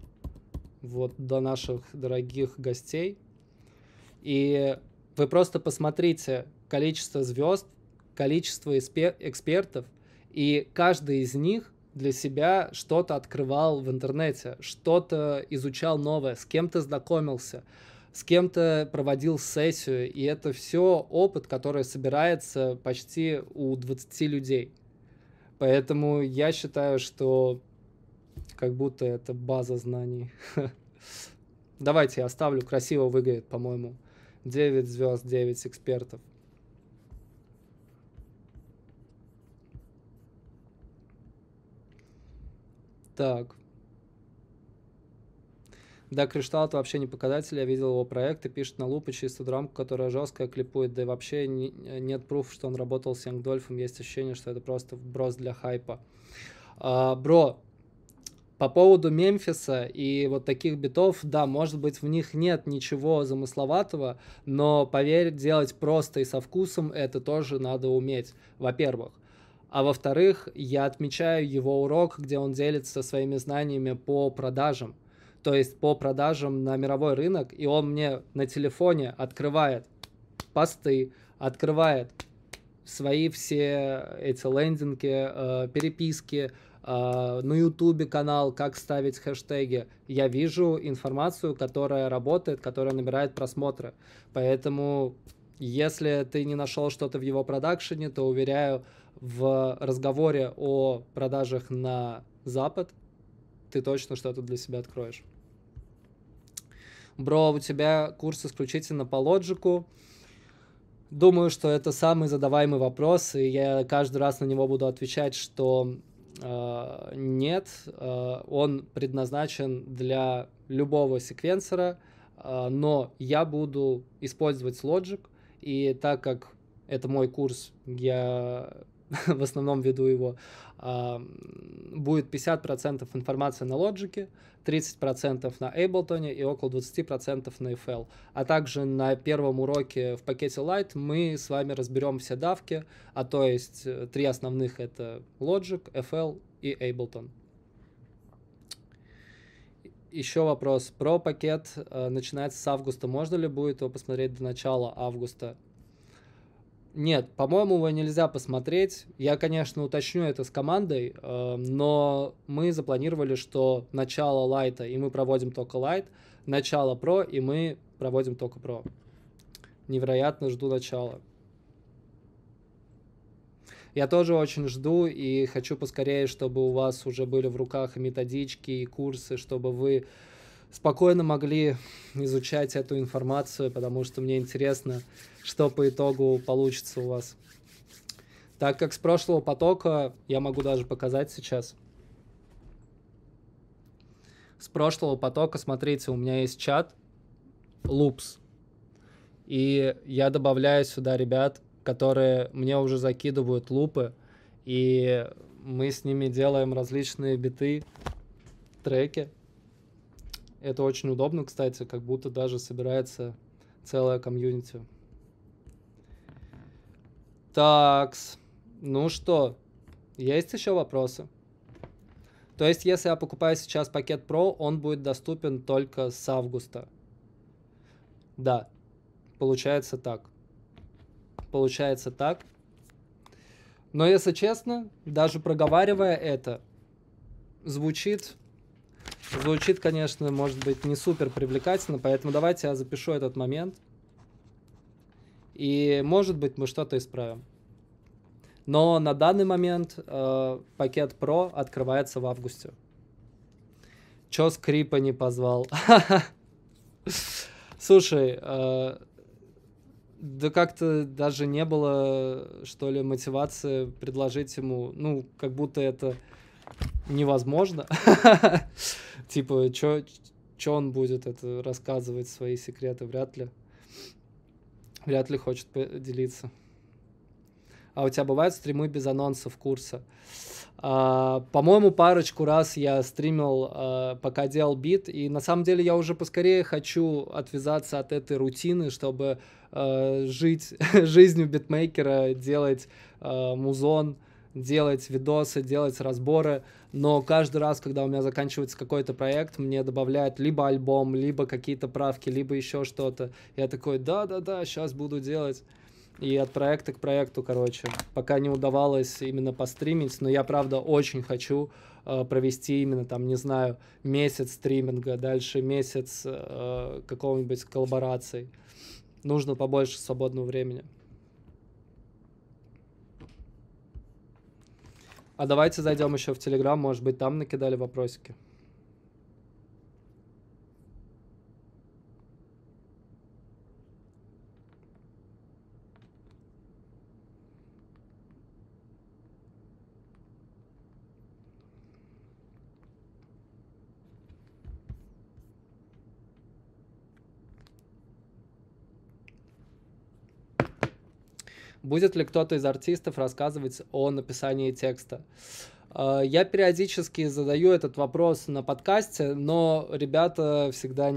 S1: вот до наших дорогих гостей. И вы просто посмотрите количество звезд, количество экспертов, и каждый из них для себя что-то открывал в интернете, что-то изучал новое, с кем-то знакомился, с кем-то проводил сессию, и это все опыт, который собирается почти у 20 людей. Поэтому я считаю, что как будто это база знаний. Давайте я оставлю, красиво выглядит, по-моему. 9 звезд, 9 экспертов. Так. Да, Кришталт вообще не показатель, я видел его проект и пишет на лупе чистую драмку, которая жесткая, клипует, да и вообще не, нет пруф, что он работал с Янг Дольфом, есть ощущение, что это просто вброс для хайпа. А, бро, по поводу Мемфиса и вот таких битов, да, может быть, в них нет ничего замысловатого, но, поверь, делать просто и со вкусом это тоже надо уметь, во-первых а во-вторых, я отмечаю его урок, где он делится своими знаниями по продажам, то есть по продажам на мировой рынок, и он мне на телефоне открывает посты, открывает свои все эти лендинги, э, переписки, э, на ютубе канал, как ставить хэштеги. Я вижу информацию, которая работает, которая набирает просмотры. Поэтому, если ты не нашел что-то в его продакшене, то, уверяю, в разговоре о продажах на Запад ты точно что-то для себя откроешь. Бро, у тебя курс исключительно по лоджику. Думаю, что это самый задаваемый вопрос, и я каждый раз на него буду отвечать, что э, нет, э, он предназначен для любого секвенсора, э, но я буду использовать лоджик и так как это мой курс, я в основном веду его, будет 50% информации на лоджике, 30% на Ableton и около 20% на FL. А также на первом уроке в пакете Light мы с вами разберем все давки, а то есть э, три основных это Logic, FL и Ableton. Еще вопрос про пакет. Э, начинается с августа. Можно ли будет его посмотреть до начала августа? Нет, по-моему, его нельзя посмотреть. Я, конечно, уточню это с командой, э, но мы запланировали, что начало лайта, и мы проводим только лайт, начало про, и мы проводим только про. Невероятно жду начала. Я тоже очень жду и хочу поскорее, чтобы у вас уже были в руках и методички, и курсы, чтобы вы спокойно могли изучать эту информацию, потому что мне интересно, что по итогу получится у вас. Так как с прошлого потока, я могу даже показать сейчас. С прошлого потока, смотрите, у меня есть чат Loops. И я добавляю сюда ребят, которые мне уже закидывают лупы. И мы с ними делаем различные биты, треки. Это очень удобно, кстати, как будто даже собирается целая комьюнити. Такс. Ну что, есть еще вопросы? То есть, если я покупаю сейчас пакет Pro, он будет доступен только с августа. Да, получается так. Получается так. Но если честно, даже проговаривая это, звучит, звучит, конечно, может быть, не супер привлекательно, поэтому давайте я запишу этот момент. И, может быть, мы что-то исправим. Но на данный момент э, пакет Pro открывается в августе. Чё скрипа не позвал? Слушай, э, да как-то даже не было, что ли, мотивации предложить ему, ну, как будто это невозможно. Типа, чё, чё он будет это рассказывать, свои секреты, вряд ли вряд ли хочет поделиться. А у тебя бывают стримы без анонсов курса? А, по-моему, парочку раз я стримил, а, пока делал бит, и на самом деле я уже поскорее хочу отвязаться от этой рутины, чтобы а, жить жизнью битмейкера, делать а, музон, делать видосы, делать разборы но каждый раз, когда у меня заканчивается какой-то проект, мне добавляют либо альбом, либо какие-то правки, либо еще что-то. Я такой, да-да-да, сейчас буду делать. И от проекта к проекту, короче, пока не удавалось именно постримить, но я, правда, очень хочу э, провести именно там, не знаю, месяц стриминга, дальше месяц э, какого-нибудь коллаборации. Нужно побольше свободного времени. А давайте зайдем еще в Телеграм, может быть, там накидали вопросики. Будет ли кто-то из артистов рассказывать о написании текста? А, я периодически задаю этот вопрос на подкасте, но ребята всегда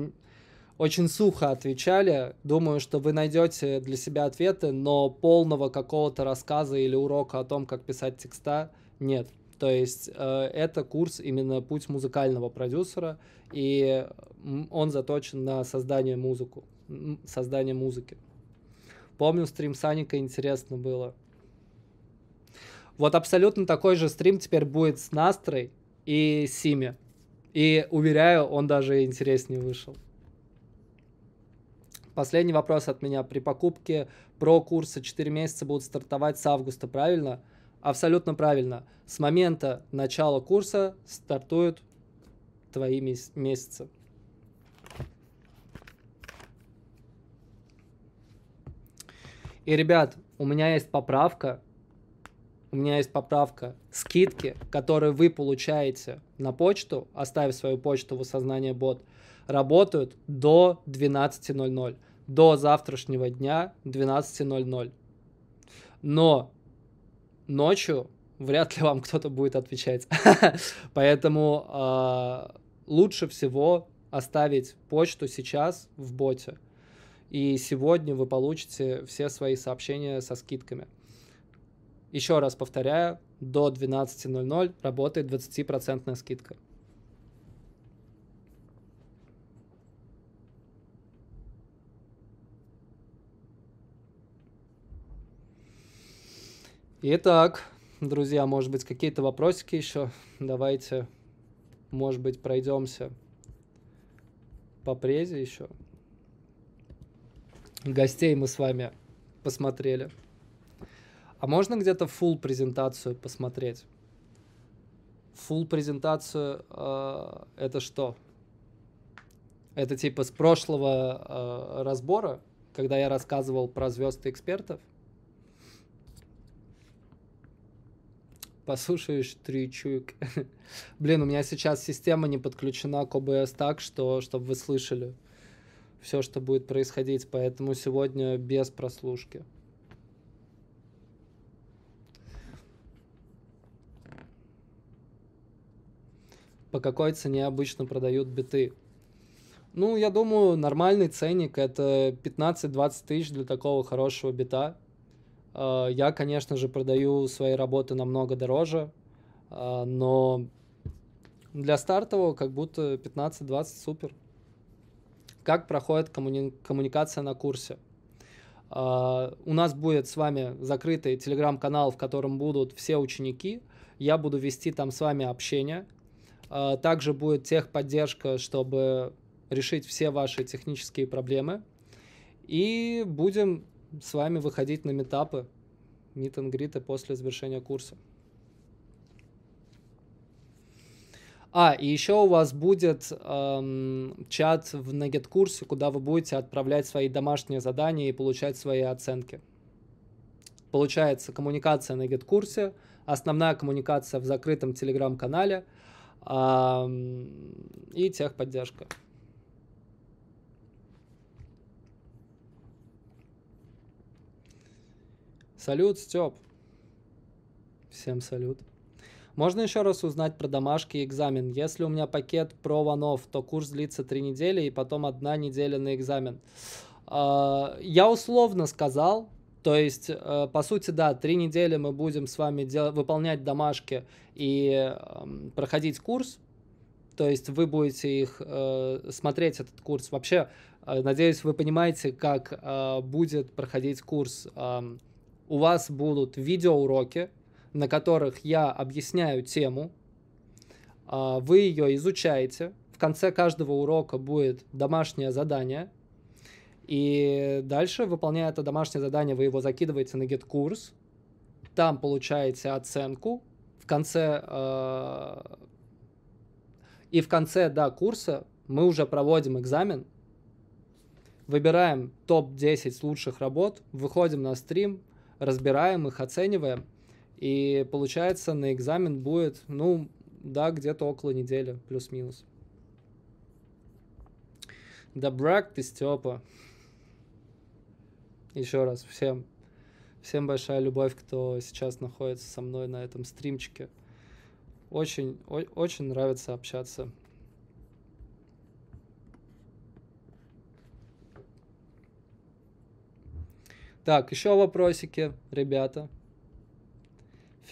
S1: очень сухо отвечали. Думаю, что вы найдете для себя ответы, но полного какого-то рассказа или урока о том, как писать текста, нет. То есть э, это курс именно путь музыкального продюсера, и он заточен на создание музыку, создание музыки. Помню, стрим Саника интересно было. Вот абсолютно такой же стрим теперь будет с Настрой и Сими. И, уверяю, он даже интереснее вышел. Последний вопрос от меня. При покупке про курса 4 месяца будут стартовать с августа, правильно? Абсолютно правильно. С момента начала курса стартуют твои месяцы. И, ребят, у меня есть поправка. У меня есть поправка. Скидки, которые вы получаете на почту, оставив свою почту в осознание бот, работают до 12.00. До завтрашнего дня 12.00. Но ночью вряд ли вам кто-то будет отвечать. Поэтому а, лучше всего оставить почту сейчас в боте. И сегодня вы получите все свои сообщения со скидками. Еще раз повторяю, до 12.00 работает 20% скидка. Итак, друзья, может быть, какие-то вопросики еще? Давайте, может быть, пройдемся по презе еще. Гостей мы с вами посмотрели. А можно где-то full презентацию посмотреть? Full презентацию э, это что? Это типа с прошлого э, разбора, когда я рассказывал про звезды экспертов. Послушаешь три чуек. Блин, у меня сейчас система не подключена к ОБС так, что чтобы вы слышали все, что будет происходить, поэтому сегодня без прослушки. По какой цене обычно продают биты? Ну, я думаю, нормальный ценник это 15-20 тысяч для такого хорошего бита. А, я, конечно же, продаю свои работы намного дороже, а, но для стартового как будто 15-20 супер как проходит коммуни- коммуникация на курсе. А, у нас будет с вами закрытый телеграм-канал, в котором будут все ученики. Я буду вести там с вами общение. А, также будет техподдержка, чтобы решить все ваши технические проблемы. И будем с вами выходить на метапы, митингриты после завершения курса. А, и еще у вас будет эм, чат в Nugget курсе, куда вы будете отправлять свои домашние задания и получать свои оценки. Получается коммуникация на Nugget курсе, основная коммуникация в закрытом телеграм-канале эм, и техподдержка. Салют, Степ. Всем салют. Можно еще раз узнать про домашки и экзамен. Если у меня пакет про ванов, то курс длится три недели и потом одна неделя на экзамен. А, я условно сказал, то есть, э, по сути, да, три недели мы будем с вами дел- выполнять домашки и эм, проходить курс. То есть вы будете их э, смотреть этот курс. Вообще, э, надеюсь, вы понимаете, как будет проходить курс. Эм, у вас будут видеоуроки, на которых я объясняю тему. А, вы ее изучаете. В конце каждого урока будет домашнее задание. И дальше, выполняя это домашнее задание, вы его закидываете на Git-курс. Там получаете оценку. В конце... А, и в конце, да, курса мы уже проводим экзамен, выбираем топ-10 лучших работ, выходим на стрим, разбираем их, оцениваем – и получается на экзамен будет, ну, да, где-то около недели, плюс-минус. Да брак ты, Степа. Еще раз всем. Всем большая любовь, кто сейчас находится со мной на этом стримчике. Очень, о- очень нравится общаться. Так, еще вопросики, ребята.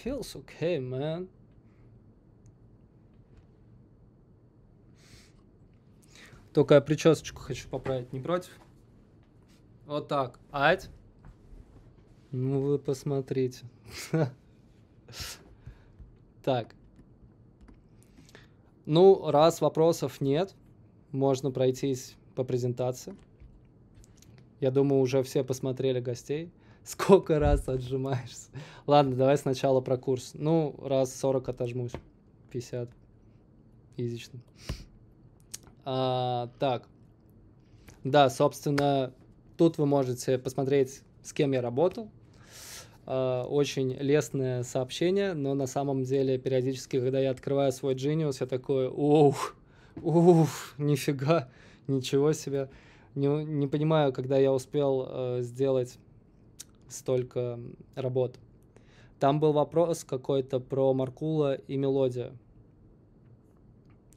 S1: Feels okay, man. Только я причесочку хочу поправить, не против? Вот так. Ать. Ну вы посмотрите. Так. Ну, раз вопросов нет, можно пройтись по презентации. Я думаю, уже все посмотрели гостей сколько раз отжимаешься. Ладно, давай сначала про курс. Ну, раз 40 отожмусь. 50. Изично. А, так. Да, собственно, тут вы можете посмотреть, с кем я работал. А, очень лестное сообщение, но на самом деле периодически, когда я открываю свой Genius, я такой, ух, ух, нифига, ничего себе. Не, не понимаю, когда я успел э, сделать столько работ. Там был вопрос какой-то про Маркула и мелодию.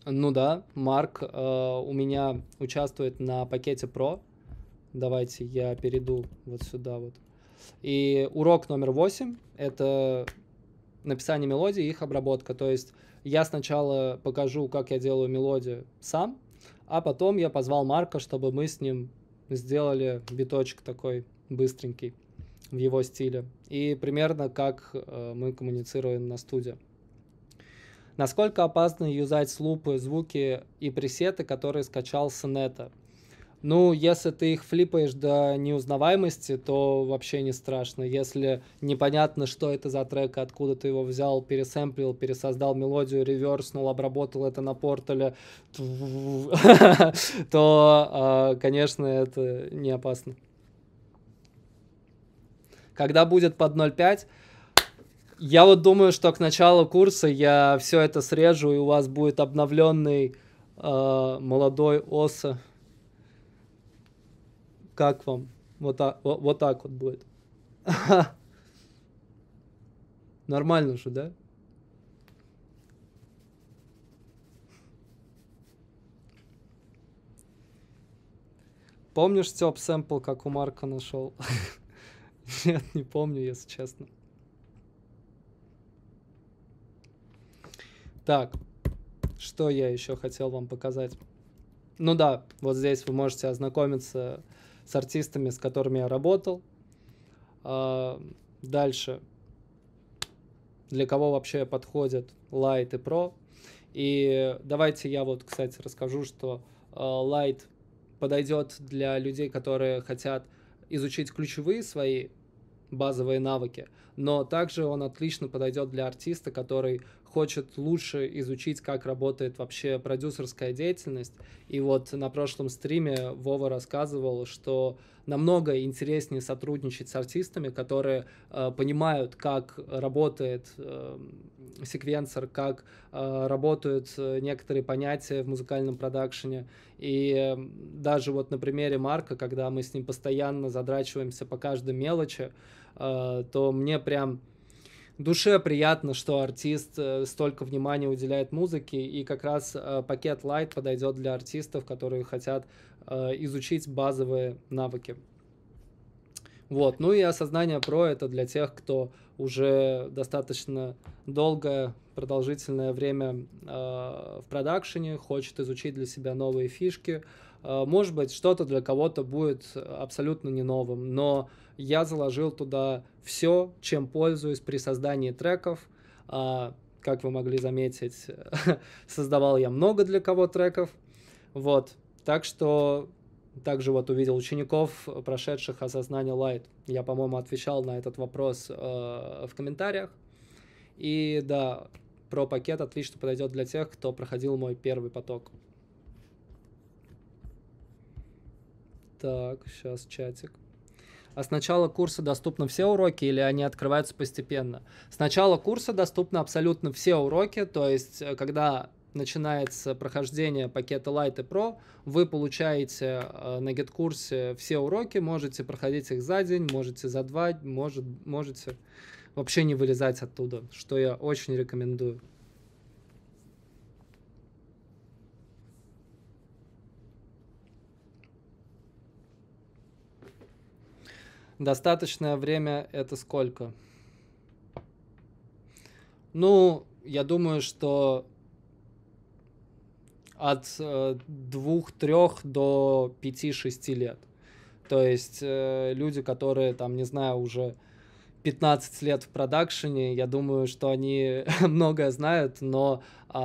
S1: Ну да, Марк э, у меня участвует на пакете Pro. Давайте я перейду вот сюда вот. И урок номер восемь это написание мелодии и их обработка. То есть я сначала покажу, как я делаю мелодию сам, а потом я позвал Марка, чтобы мы с ним сделали биточек такой быстренький в его стиле. И примерно как э, мы коммуницируем на студии. Насколько опасно юзать слупы, звуки и пресеты, которые скачал с нета? Ну, если ты их флипаешь до неузнаваемости, то вообще не страшно. Если непонятно, что это за трек, откуда ты его взял, пересэмплил, пересоздал мелодию, реверснул, обработал это на портале, то, э, конечно, это не опасно. Когда будет под 0,5, я вот думаю, что к началу курса я все это срежу, и у вас будет обновленный э, молодой оса. Как вам? Вот так вот, вот, так вот будет. Нормально же, да? Помнишь Степ сэмпл, как у Марка нашел? Нет, не помню, если честно. Так, что я еще хотел вам показать? Ну да, вот здесь вы можете ознакомиться с артистами, с которыми я работал. А, дальше. Для кого вообще подходят Light и Pro. И давайте я вот, кстати, расскажу, что а, Light подойдет для людей, которые хотят изучить ключевые свои базовые навыки. Но также он отлично подойдет для артиста, который хочет лучше изучить, как работает вообще продюсерская деятельность. И вот на прошлом стриме Вова рассказывал, что намного интереснее сотрудничать с артистами, которые э, понимают, как работает э, секвенсор, как э, работают э, некоторые понятия в музыкальном продакшене. И э, даже вот на примере Марка, когда мы с ним постоянно задрачиваемся по каждой мелочи, Э, то мне прям душе приятно, что артист э, столько внимания уделяет музыке, и как раз э, пакет Light подойдет для артистов, которые хотят изучить базовые навыки. Вот. Ну и осознание про это для тех, кто уже достаточно долгое, продолжительное время э, в продакшене, хочет изучить для себя новые фишки. Э, может быть, что-то для кого-то будет абсолютно не новым, но я заложил туда все, чем пользуюсь при создании треков. а Как вы могли заметить, создавал я много для кого треков. Вот, так что также вот увидел учеников, прошедших осознание Light. Я, по-моему, отвечал на этот вопрос э, в комментариях. И да, про пакет отлично подойдет для тех, кто проходил мой первый поток. Так, сейчас чатик. А с начала курса доступны все уроки или они открываются постепенно? С начала курса доступны абсолютно все уроки, то есть э, когда начинается прохождение пакета Light и Pro, вы получаете э, на на курсе все уроки, можете проходить их за день, можете за два, может, можете вообще не вылезать оттуда, что я очень рекомендую. Достаточное время это сколько? Ну, я думаю, что от э, 2-3 до пяти-шести лет. То есть э, люди, которые там, не знаю, уже 15 лет в продакшене, я думаю, что они многое знают, но э,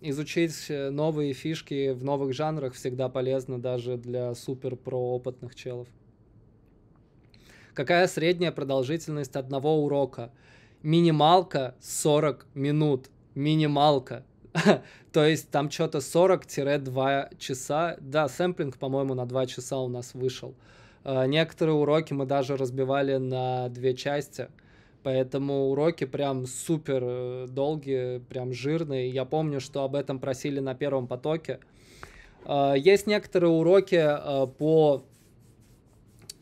S1: изучить новые фишки в новых жанрах всегда полезно даже для супер проопытных челов. Какая средняя продолжительность одного урока? Минималка 40 минут. Минималка. То есть там что-то 40-2 часа. Да, сэмплинг, по-моему, на 2 часа у нас вышел. А, некоторые уроки мы даже разбивали на две части. Поэтому уроки прям супер э, долгие, прям жирные. Я помню, что об этом просили на первом потоке. А, есть некоторые уроки э, по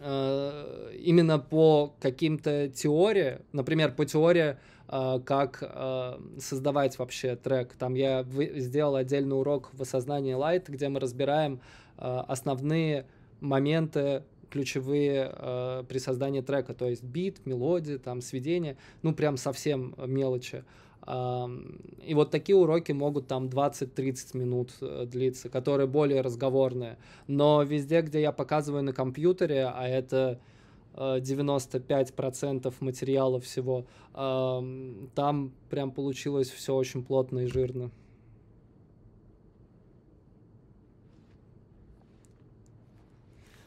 S1: Э, именно по каким-то теориям, например, по теории, э, как э, создавать вообще трек. Там я сделал отдельный урок в осознании Light, где мы разбираем основные моменты ключевые э, при создании трека, то есть бит, мелодия, там сведение, ну прям совсем мелочи. Э, и вот такие уроки могут там 20-30 минут э, длиться, которые более разговорные. Но везде, где я показываю на компьютере, а это 95% э, материала всего, там прям получилось все очень плотно и жирно.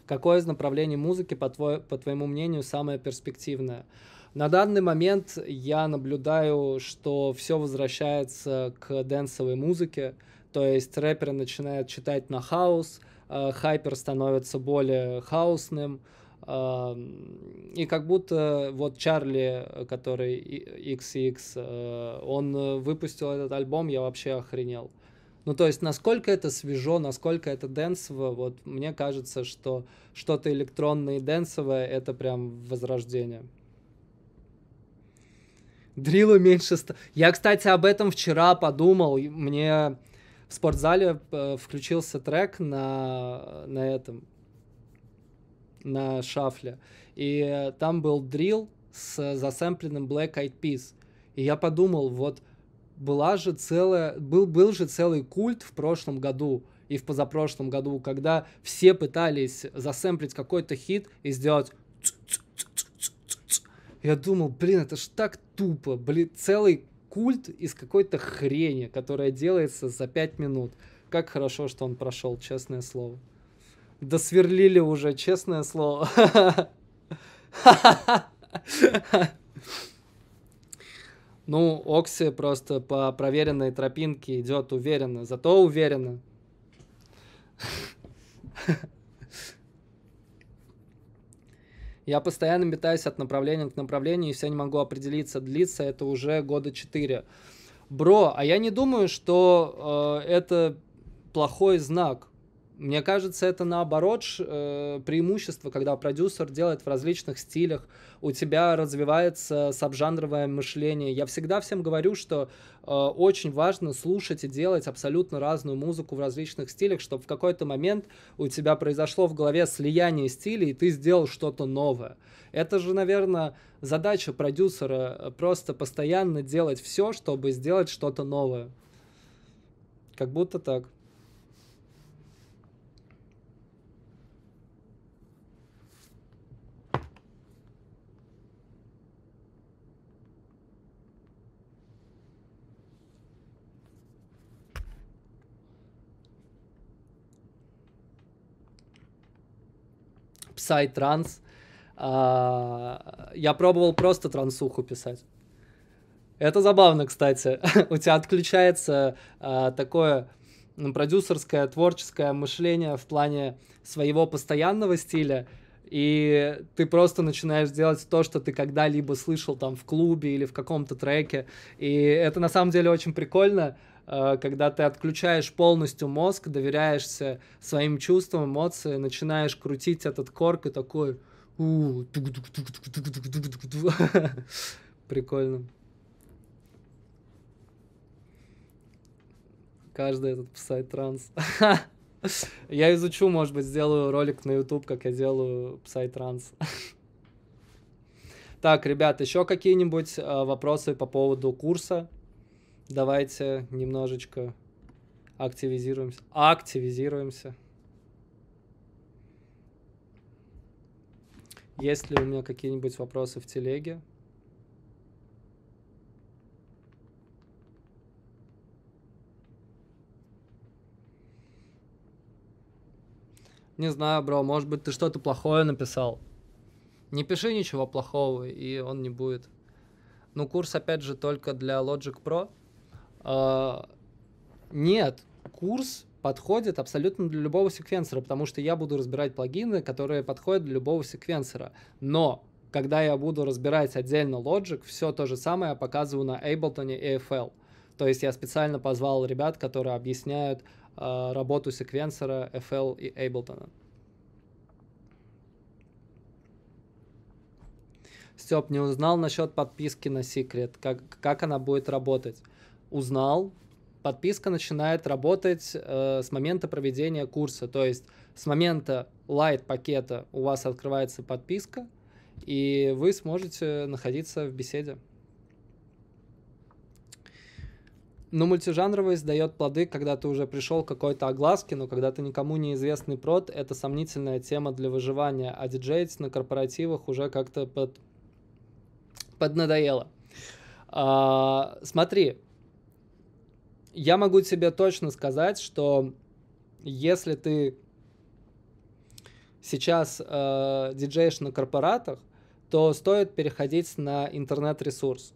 S1: Какое из направлений музыки, по, твой, по твоему мнению, самое перспективное? Uh, на данный момент я наблюдаю, что все возвращается к дэнсовой музыке, то есть рэперы начинают читать на хаос, э, хайпер становится более хаосным, эм, и как будто вот Чарли, который XX, э, он выпустил этот альбом, я вообще охренел. Ну, то есть, насколько это свежо, насколько это дэнсово, вот мне кажется, что что-то электронное и дэнсовое это прям возрождение. Дрилу меньше... Ста... Я, кстати, об этом вчера подумал. Мне в спортзале э, включился трек на, на этом, на шафле. И э, там был дрил с засэмпленным Black Eyed Peas. И я подумал, вот была же целая, был, был же целый культ в прошлом году и в позапрошлом году, когда все пытались засэмплить какой-то хит и сделать я думал, блин, это ж так тупо, блин, целый культ из какой-то хрени, которая делается за пять минут. Как хорошо, что он прошел, честное слово. Досверлили уже, честное слово. Ну, Окси просто по проверенной тропинке идет уверенно, зато уверенно. Я постоянно метаюсь от направления к направлению, и все не могу определиться. Длится это уже года 4. Бро, а я не думаю, что э, это плохой знак. Мне кажется, это наоборот э, преимущество, когда продюсер делает в различных стилях, у тебя развивается сабжанровое мышление. Я всегда всем говорю, что э, очень важно слушать и делать абсолютно разную музыку в различных стилях, чтобы в какой-то момент у тебя произошло в голове слияние стилей, и ты сделал что-то новое. Это же, наверное, задача продюсера э, просто постоянно делать все, чтобы сделать что-то новое. Как будто так. сайт транс. А, я пробовал просто трансуху писать. Это забавно, кстати. У тебя отключается а, такое продюсерское творческое мышление в плане своего постоянного стиля, и ты просто начинаешь делать то, что ты когда-либо слышал там в клубе или в каком-то треке, и это на самом деле очень прикольно, Э, когда ты отключаешь полностью мозг, доверяешься своим чувствам, эмоциям, начинаешь крутить этот корк и такой... Прикольно. Каждый этот псай-транс. Я изучу, может быть, сделаю ролик на YouTube, как я делаю псай-транс. Так, ребят, еще какие-нибудь э, вопросы по поводу курса? Давайте немножечко активизируемся. Активизируемся. Есть ли у меня какие-нибудь вопросы в телеге? Не знаю, бро, может быть, ты что-то плохое написал. Не пиши ничего плохого, и он не будет. Ну, курс, опять же, только для Logic Pro — а, нет, курс подходит абсолютно для любого секвенсора, потому что я буду разбирать плагины, которые подходят для любого секвенсора. Но когда я буду разбирать отдельно Logic, все то же самое я показываю на Ableton и AFL. То есть я специально позвал ребят, которые объясняют э, работу секвенсора FL и Ableton. Степ, не узнал насчет подписки на Secret, как, как она будет работать узнал, подписка начинает работать э, с момента проведения курса. То есть с момента лайт пакета у вас открывается подписка, и вы сможете находиться в беседе. Но ну, мультижанровость дает плоды, когда ты уже пришел к какой-то огласке, но когда ты никому неизвестный прод, это сомнительная тема для выживания, а диджеить на корпоративах уже как-то под... поднадоело. А, смотри, я могу тебе точно сказать, что если ты сейчас э, диджеешь на корпоратах, то стоит переходить на интернет-ресурс.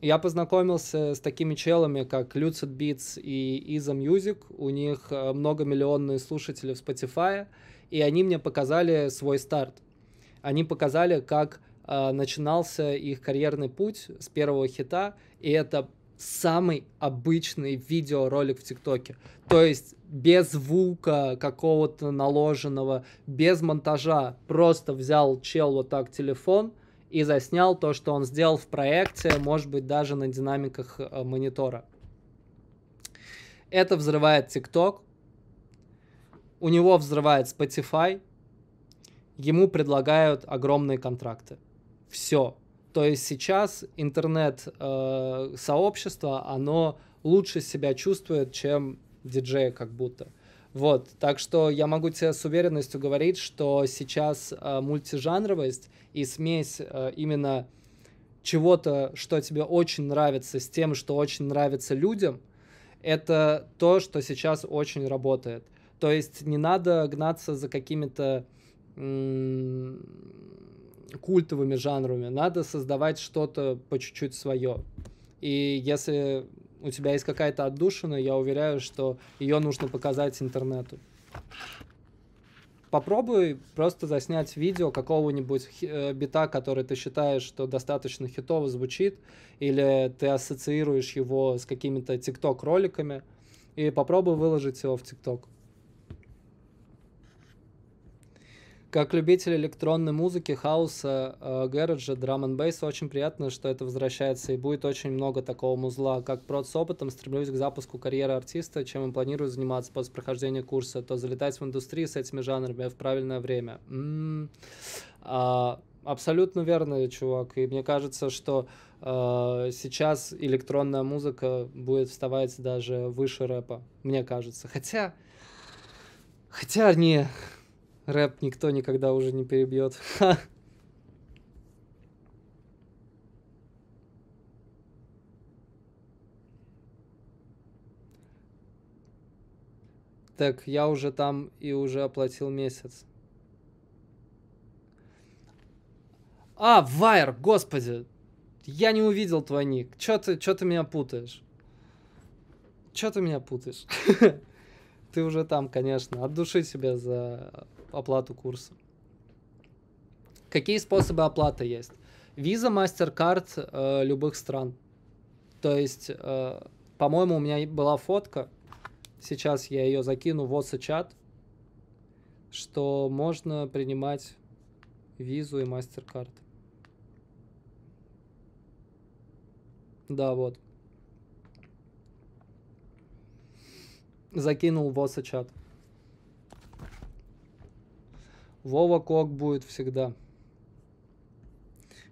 S1: Я познакомился с такими челами, как Lucid Beats и Iza Music. У них э, многомиллионные слушатели в Spotify, и они мне показали свой старт. Они показали, как э, начинался их карьерный путь с первого хита, и это самый обычный видеоролик в ТикТоке. То есть без звука какого-то наложенного, без монтажа. Просто взял чел вот так телефон и заснял то, что он сделал в проекте, может быть, даже на динамиках э, монитора. Это взрывает ТикТок. У него взрывает Spotify. Ему предлагают огромные контракты. Все, то есть сейчас интернет-сообщество, э, оно лучше себя чувствует, чем диджеи как будто. Вот, так что я могу тебе с уверенностью говорить, что сейчас э, мультижанровость и смесь э, именно чего-то, что тебе очень нравится, с тем, что очень нравится людям, это то, что сейчас очень работает. То есть не надо гнаться за какими-то м- культовыми жанрами, надо создавать что-то по чуть-чуть свое. И если у тебя есть какая-то отдушина, я уверяю, что ее нужно показать интернету. Попробуй просто заснять видео какого-нибудь э, бита, который ты считаешь, что достаточно хитово звучит, или ты ассоциируешь его с какими-то тикток роликами, и попробуй выложить его в тикток. Как любитель электронной музыки, хаоса, э, гэрэджа, драм н бейса, очень приятно, что это возвращается, и будет очень много такого музла. Как прод с опытом стремлюсь к запуску карьеры артиста, чем и планирую заниматься после прохождения курса, то залетать в индустрию с этими жанрами в правильное время. М-м-м. А, абсолютно верно, чувак, и мне кажется, что э, сейчас электронная музыка будет вставать даже выше рэпа, мне кажется. Хотя, хотя не, Рэп никто никогда уже не перебьет. Так, я уже там и уже оплатил месяц. А, Вайер, господи. Я не увидел твой ник. Чё ты, чё ты меня путаешь? Чё ты меня путаешь? Ты уже там, конечно. От души тебя за оплату курса. Какие способы оплаты есть? Виза, MasterCard э, любых стран. То есть, э, по-моему, у меня была фотка, сейчас я ее закину в WhatsApp чат, что можно принимать визу и MasterCard. Да, вот. Закинул в WhatsApp чат. Вова Кок будет всегда.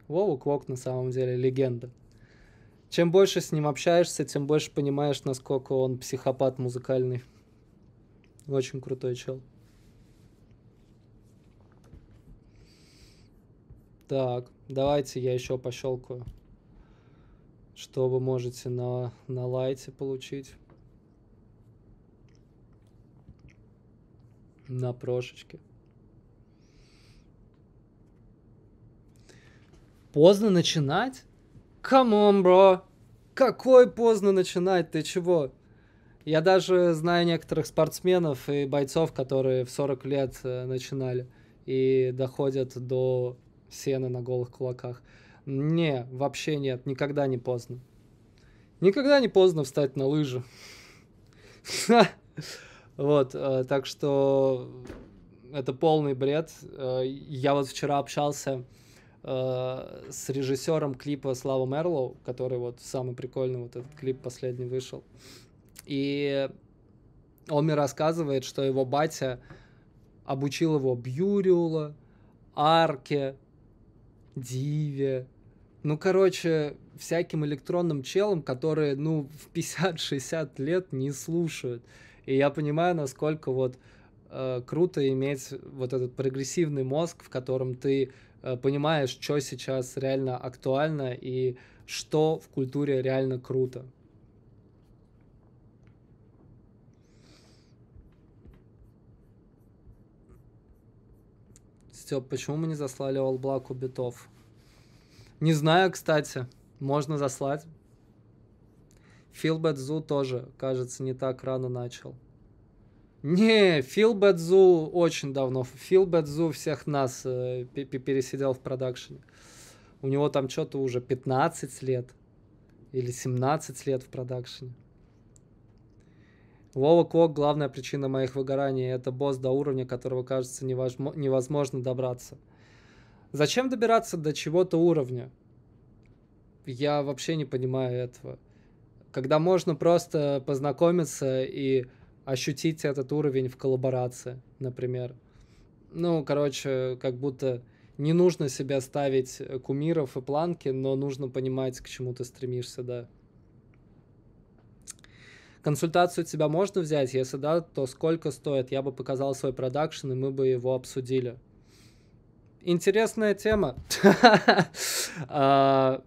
S1: Вова Кок на самом деле легенда. Чем больше с ним общаешься, тем больше понимаешь, насколько он психопат музыкальный. Очень крутой чел. Так, давайте я еще пощелкаю. Что вы можете на, на лайте получить? На прошечке. Поздно начинать? Come on, bro. Какой поздно начинать? Ты чего? Я даже знаю некоторых спортсменов и бойцов, которые в 40 лет э, начинали и доходят до сена на голых кулаках. Не, вообще нет, никогда не поздно. Никогда не поздно встать на лыжи. Вот, э, так что это полный бред. Э, я вот вчера общался Э, с режиссером клипа Слава Мерлоу, который вот самый прикольный вот этот клип последний вышел. И он мне рассказывает, что его батя обучил его Бьюриула, Арке, Диве, ну, короче, всяким электронным челом, которые, ну, в 50-60 лет не слушают. И я понимаю, насколько вот э, круто иметь вот этот прогрессивный мозг, в котором ты Э, понимаешь, что сейчас реально актуально и что в культуре реально круто. Степ, почему мы не заслали Олблаку битов? Не знаю, кстати. Можно заслать. Филбет Зу тоже, кажется, не так рано начал. Не, Фил Бэдзу очень давно. Фил Бэдзу всех нас э, пересидел в продакшене. У него там что-то уже 15 лет или 17 лет в продакшене. Вова Кок, главная причина моих выгораний, это босс до уровня, которого, кажется, невозможно, добраться. Зачем добираться до чего-то уровня? Я вообще не понимаю этого. Когда можно просто познакомиться и ощутить этот уровень в коллаборации, например. Ну, короче, как будто не нужно себя ставить э, кумиров и планки, но нужно понимать, к чему ты стремишься, да. Консультацию тебя можно взять? Если да, то сколько стоит? Я бы показал свой продакшн, и мы бы его обсудили. Интересная тема. А,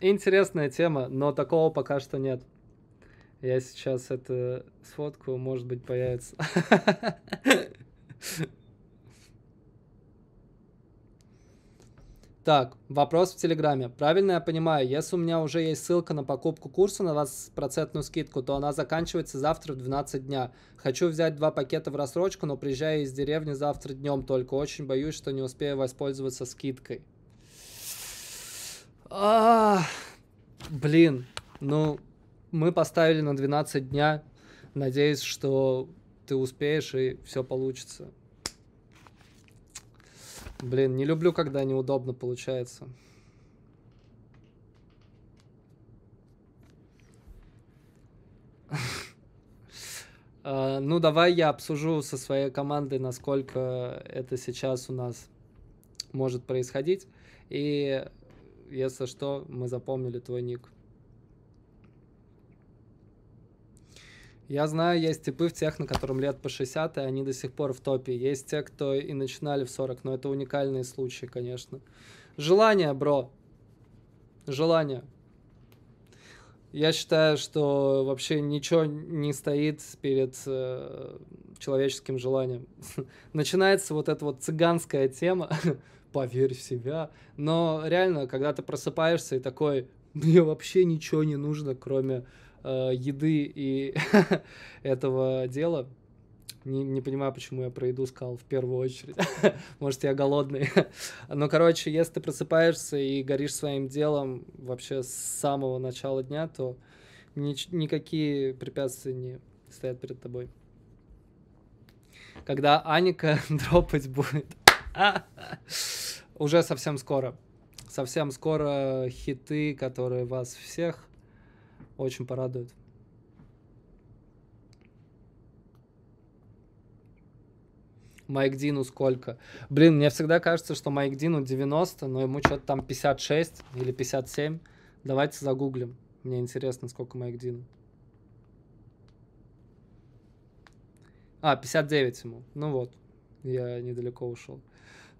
S1: интересная тема, но такого пока что нет. Я сейчас это сфоткаю, может быть, появится. Так, вопрос в Телеграме. Правильно я понимаю, если у меня уже есть ссылка на покупку курса на 20% скидку, то она заканчивается завтра в 12 дня. Хочу взять два пакета в рассрочку, но приезжаю из деревни завтра днем только. Очень боюсь, что не успею воспользоваться скидкой. А, блин, ну, мы поставили на 12 дня, надеясь, что ты успеешь и все получится. Блин, не люблю, когда неудобно получается. А, ну, давай я обсужу со своей командой, насколько это сейчас у нас может происходить. И если что, мы запомнили твой ник. Я знаю, есть типы в тех, на котором лет по 60, и они до сих пор в топе. Есть те, кто и начинали в 40, но это уникальные случаи, конечно. Желание, бро. Желание. Я считаю, что вообще ничего не стоит перед э, человеческим желанием. Начинается вот эта вот цыганская тема, поверь в себя. Но реально, когда ты просыпаешься и такой, мне вообще ничего не нужно, кроме э, еды и этого дела. Не, не понимаю, почему я про еду сказал в первую очередь. Может, я голодный. Но, короче, если ты просыпаешься и горишь своим делом вообще с самого начала дня, то нич- никакие препятствия не стоят перед тобой. Когда Аника дропать будет. Уже совсем скоро. Совсем скоро хиты, которые вас всех очень порадует. Майк Дину сколько? Блин, мне всегда кажется, что Майк Дину 90, но ему что-то там 56 или 57. Давайте загуглим. Мне интересно, сколько Майк Дину. А, 59 ему. Ну вот, я недалеко ушел.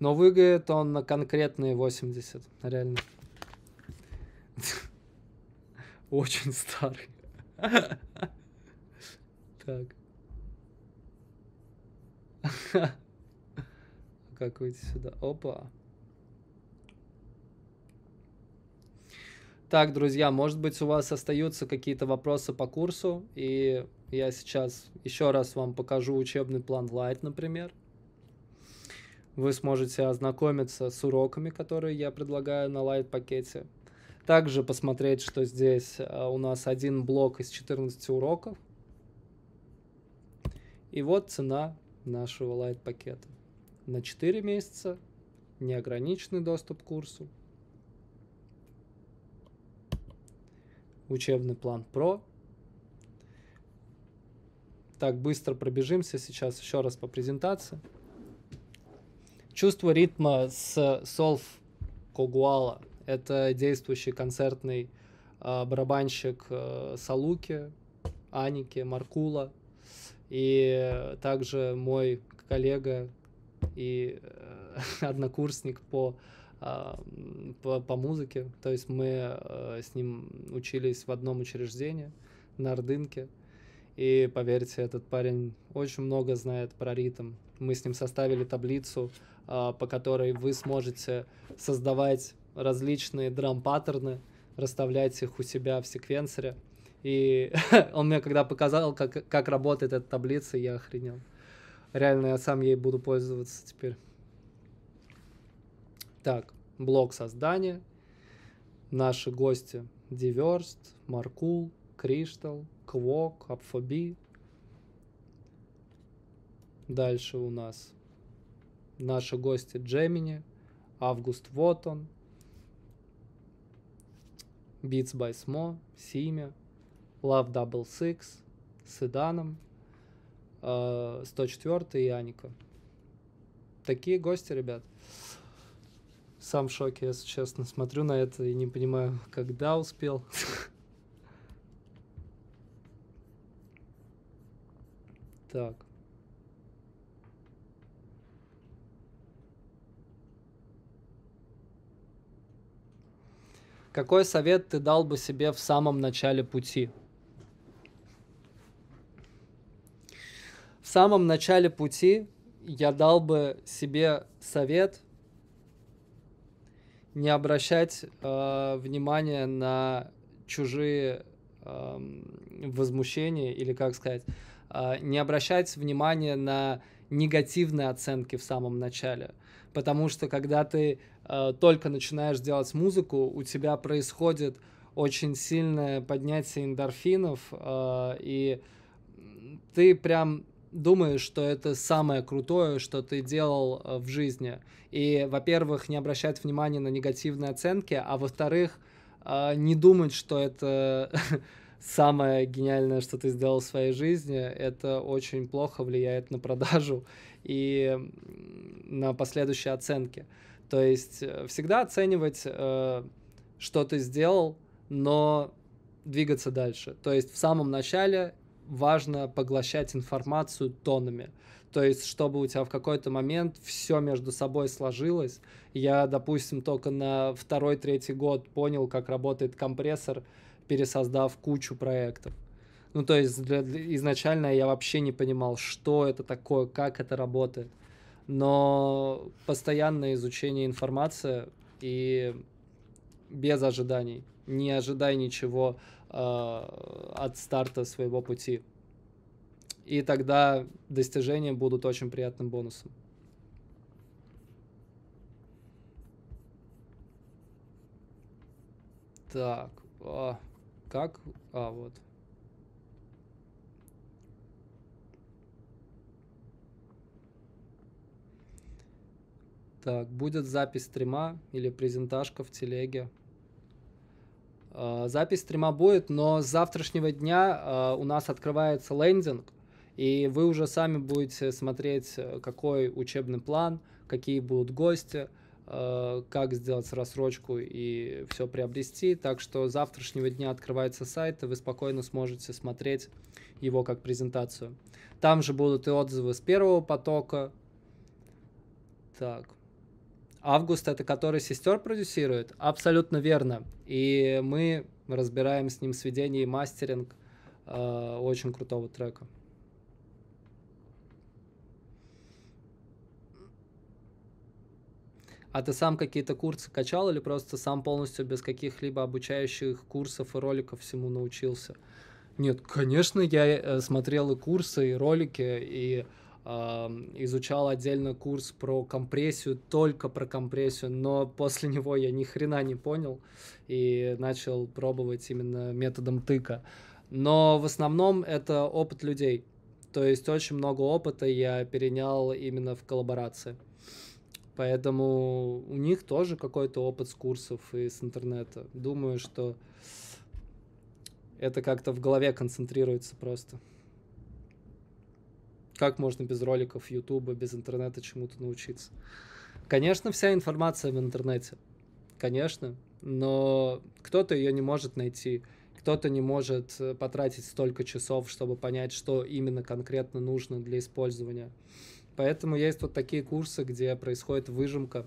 S1: Но выиграет он на конкретные 80, реально. Очень старый. Так. Как выйти сюда? Опа. Так, друзья, может быть, у вас остаются какие-то вопросы по курсу, и я сейчас еще раз вам покажу учебный план Light, например. Вы сможете ознакомиться с уроками, которые я предлагаю на Light пакете. Также посмотреть, что здесь э, у нас один блок из 14 уроков. И вот цена нашего лайт-пакета. На 4 месяца, неограниченный доступ к курсу. Учебный план Pro. Так, быстро пробежимся сейчас еще раз по презентации. Чувство ритма с Solve Когуала – это действующий концертный э, барабанщик э, Салуки, Аники, Маркула. И также мой коллега и э, однокурсник по, э, по, по музыке. То есть мы э, с ним учились в одном учреждении на Ордынке. И поверьте, этот парень очень много знает про ритм. Мы с ним составили таблицу, а, по которой вы сможете создавать различные драм-паттерны, расставлять их у себя в секвенсоре. И он мне когда показал, как, как работает эта таблица, я охренел. Реально, я сам ей буду пользоваться теперь. Так, блок создания. Наши гости Диверст, Маркул, Криштал, Квок, Апфоби. Дальше у нас наши гости Джемини, Август Вотон, Beats by Smo, Симе, Love Double Six, Седаном, 104 э, и Аника. Такие гости, ребят. Сам в шоке, если честно. Смотрю на это и не понимаю, когда успел. Так. Какой совет ты дал бы себе в самом начале пути? В самом начале пути я дал бы себе совет не обращать э, внимания на чужие э, возмущения или как сказать, э, не обращать внимания на негативные оценки в самом начале. Э, потому что когда ты э, только начинаешь делать музыку, у тебя происходит очень сильное поднятие эндорфинов, э, и ты прям думаешь, что это самое крутое, что ты делал э, в жизни. И, во-первых, не обращать внимания на негативные оценки, а во-вторых, э, не думать, что это самое гениальное, что ты сделал в своей жизни, это очень плохо влияет на продажу и на последующей оценке. То есть э, всегда оценивать, э, что ты сделал, но двигаться дальше. То есть в самом начале важно поглощать информацию тонами. То есть, чтобы у тебя в какой-то момент все между собой сложилось. Я, допустим, только на второй-третий год понял, как работает компрессор, пересоздав кучу проектов. Ну, то есть для, изначально я вообще не понимал, что это такое, как это работает. Но постоянное изучение информации и без ожиданий. Не ожидай ничего э, от старта своего пути. И тогда достижения будут очень приятным бонусом. Так, а, как? А, вот. Так, будет запись стрима или презентажка в телеге. А, запись стрима будет, но с завтрашнего дня а, у нас открывается лендинг, и вы уже сами будете смотреть, э, какой учебный план, какие будут гости, а, как сделать рассрочку и все приобрести. Так что с завтрашнего дня открывается сайт, и вы спокойно сможете смотреть его как презентацию. Там же будут и отзывы с первого потока. Так, Август — это который сестер продюсирует? Абсолютно верно. И мы разбираем с ним сведение и мастеринг э, очень крутого трека. А ты сам какие-то курсы качал или просто сам полностью без каких-либо обучающих курсов и роликов всему научился? Нет, конечно, я э, смотрел и курсы, и ролики, и изучал отдельно курс про компрессию, только про компрессию, но после него я ни хрена не понял и начал пробовать именно методом тыка. Но в основном это опыт людей. То есть очень много опыта я перенял именно в коллаборации. Поэтому у них тоже какой-то опыт с курсов и с интернета. Думаю, что это как-то в голове концентрируется просто. Как можно без роликов Ютуба, без интернета чему-то научиться? Конечно, вся информация в интернете. Конечно. Но кто-то ее не может найти. Кто-то не может э, потратить столько часов, чтобы понять, что именно конкретно нужно для использования. Поэтому есть вот такие курсы, где происходит выжимка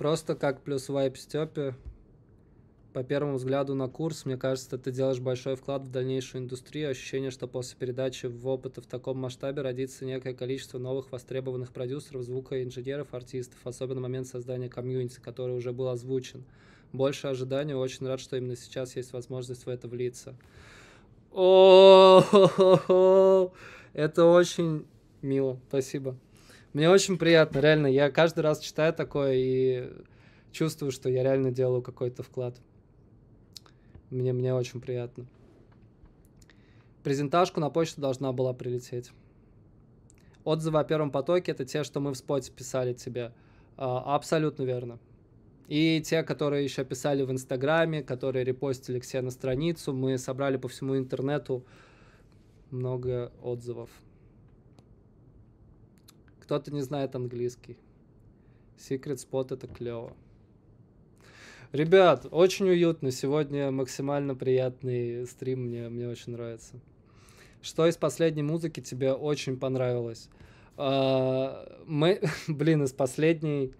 S1: Просто как плюс вайп Степе, по первому взгляду на курс, мне кажется, ты делаешь большой вклад в дальнейшую индустрию. Ощущение, что после передачи в опыта в таком масштабе родится некое количество новых востребованных продюсеров, звука, инженеров, артистов, особенно момент создания комьюнити, который уже был озвучен. Больше ожиданий, очень рад, что именно сейчас есть возможность в это влиться. О, это очень мило, спасибо. Мне очень приятно, реально. Я каждый раз читаю такое и чувствую, что я реально делаю какой-то вклад. Мне, мне очень приятно. Презентажку на почту должна была прилететь. Отзывы о первом потоке — это те, что мы в споте писали тебе. А, абсолютно верно. И те, которые еще писали в Инстаграме, которые репостили к себе на страницу, мы собрали по всему интернету много отзывов. Кто-то не знает английский. Secret Spot это клево. Ребят, очень уютно. Сегодня максимально приятный стрим. Мне, мне очень нравится. Что из последней музыки тебе очень понравилось? Uh, мы, блин, из последней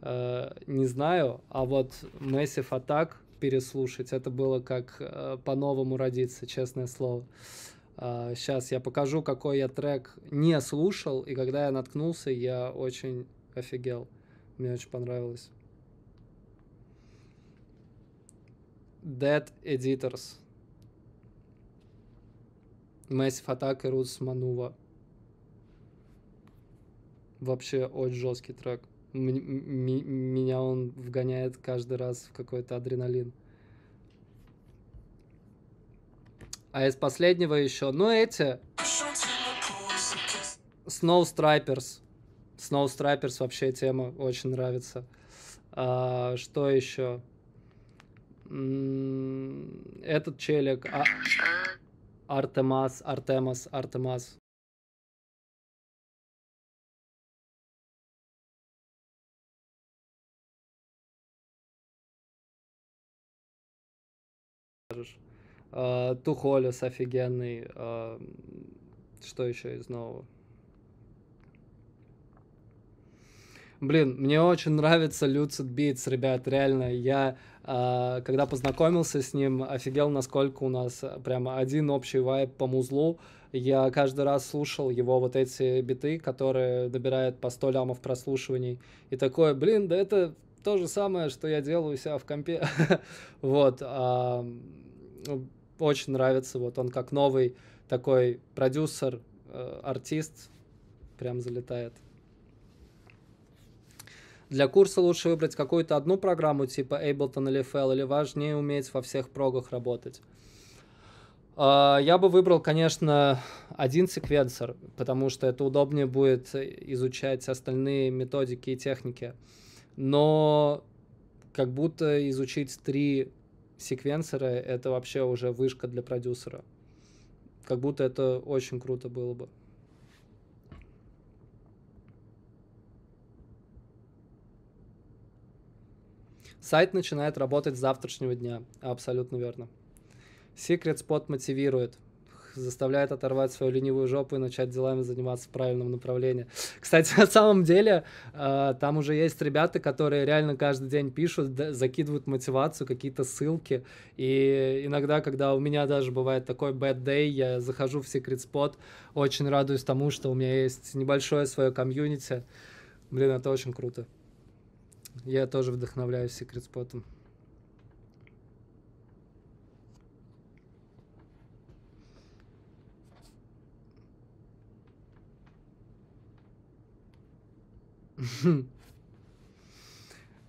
S1: uh, не знаю, а вот Massive Attack переслушать, это было как uh, по-новому родиться, честное слово. Uh, Сейчас а, я покажу, какой я трек не слушал, и когда я наткнулся, я очень офигел. Мне очень понравилось. Dead Editors. Massive Attack и Roots Manuva. Вообще очень жесткий трек. М- м- меня он вгоняет каждый раз в какой-то адреналин. А из последнего еще, ну эти... Snow Stripers. Snow Stripers вообще тема очень нравится. А, что еще? этот челик. А... Артемас, Артемас, Артемас. А, Тухолес офигенный. А, что еще из нового? Блин, мне очень нравится Люцид Beats, ребят, реально. Я, а, когда познакомился с ним, офигел, насколько у нас прямо один общий вайп по музлу. Я каждый раз слушал его вот эти биты, которые набирают по 100 лямов прослушиваний. И такое, блин, да это то же самое, что я делаю у себя в компе. вот очень нравится. Вот он как новый такой продюсер, э, артист, прям залетает. Для курса лучше выбрать какую-то одну программу типа Ableton или FL, или важнее уметь во всех прогах работать? А, я бы выбрал, конечно, один секвенсор, потому что это удобнее будет изучать остальные методики и техники. Но как будто изучить три секвенсоры — это вообще уже вышка для продюсера. Как будто это очень круто было бы. Сайт начинает работать с завтрашнего дня. Абсолютно верно. Secret Spot мотивирует заставляет оторвать свою ленивую жопу и начать делами заниматься в правильном направлении. Кстати, на самом деле, э, там уже есть ребята, которые реально каждый день пишут, закидывают мотивацию, какие-то ссылки. И иногда, когда у меня даже бывает такой bad day, я захожу в Secret Spot, очень радуюсь тому, что у меня есть небольшое свое комьюнити. Блин, это очень круто. Я тоже вдохновляюсь секрет спотом.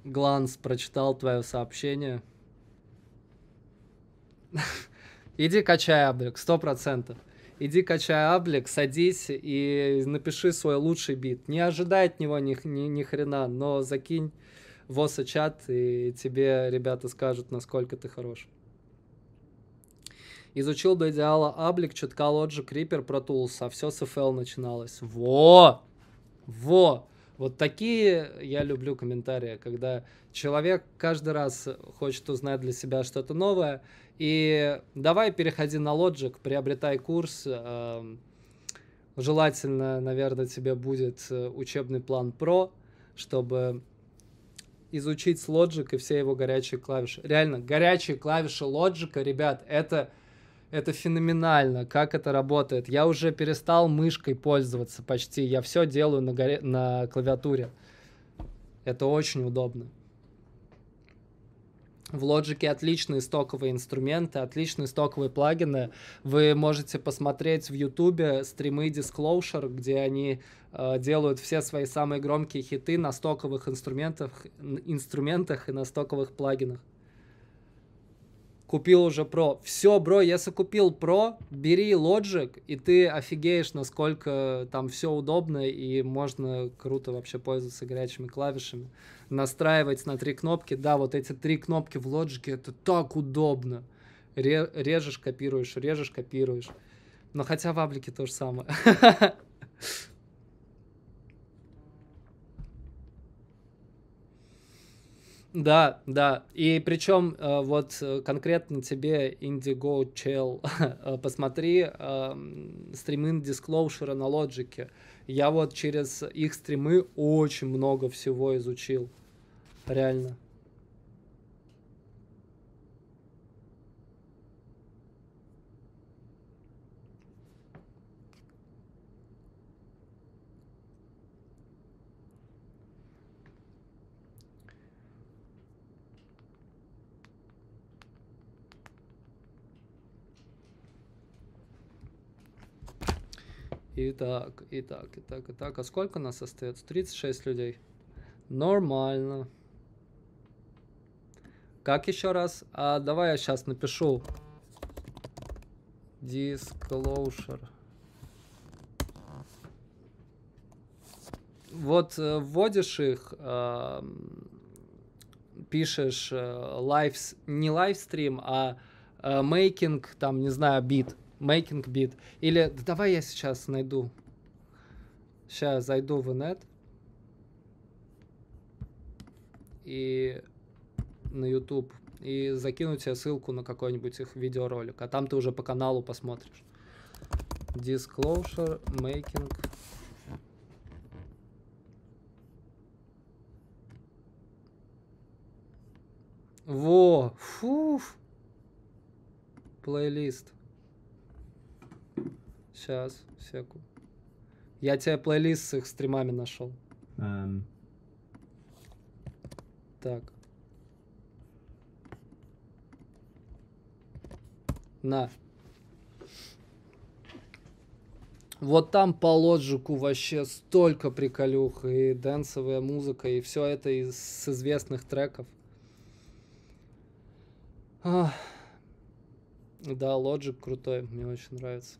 S1: Гланс прочитал твое сообщение. Иди качай аблик, сто процентов. Иди качай аблик, садись и напиши свой лучший бит. Не ожидай от него ни, ни, ни хрена, но закинь в оса чат, и тебе ребята скажут, насколько ты хорош. Изучил до идеала Аблик, чутка Лоджи, Крипер, Pro а все с FL начиналось. Во! Во! Вот такие я люблю комментарии, когда человек каждый раз хочет узнать для себя что-то новое. И давай переходи на Лоджик, приобретай курс. Эм, желательно, наверное, тебе будет э, учебный план Про, чтобы изучить Лоджик и все его горячие клавиши. Реально, горячие клавиши Лоджика, ребят, это это феноменально, как это работает. Я уже перестал мышкой пользоваться почти. Я все делаю на, горе... на клавиатуре. Это очень удобно. В Logic отличные стоковые инструменты, отличные стоковые плагины. Вы можете посмотреть в YouTube стримы Disclosure, где они э, делают все свои самые громкие хиты на стоковых инструментах, инструментах и на стоковых плагинах купил уже Pro. Все, бро, если купил Pro, бери Logic, и ты офигеешь, насколько там все удобно, и можно круто вообще пользоваться горячими клавишами. Настраивать на три кнопки. Да, вот эти три кнопки в Logic, это так удобно. Ре режешь, копируешь, режешь, копируешь. Но хотя в Аблике то же самое. Да, да. И причем э, вот э, конкретно тебе Indigo Чел, э, посмотри эм, стримы дисклоушера на лоджике. Я вот через их стримы очень много всего изучил. Реально. Итак, так, и так, и так, и так. А сколько нас остается? 36 людей. Нормально. Как еще раз? А давай я сейчас напишу. Disclosure. Вот э, вводишь их, пишешь э, live, не лайвстрим, а making, э, там, не знаю, бит making beat. Или да давай я сейчас найду. Сейчас зайду в инет. И на YouTube. И закину тебе ссылку на какой-нибудь их видеоролик. А там ты уже по каналу посмотришь. Disclosure making Во, фуф. Плейлист. Сейчас, секу. Я тебе плейлист с их стримами нашел. Um. Эм. Так. На. Вот там по лоджику вообще столько приколюх и дэнсовая музыка, и все это из, с известных треков. Ах. Да, лоджик крутой, мне очень нравится.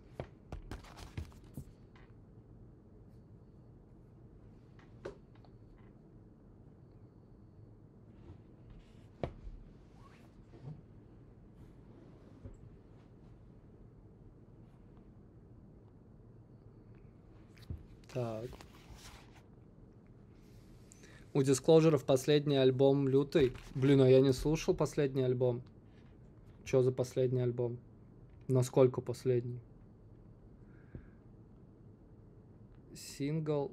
S1: У Disclosure последний альбом лютый. Блин, а я не слушал последний альбом. Чё за последний альбом? Насколько последний? Сингл.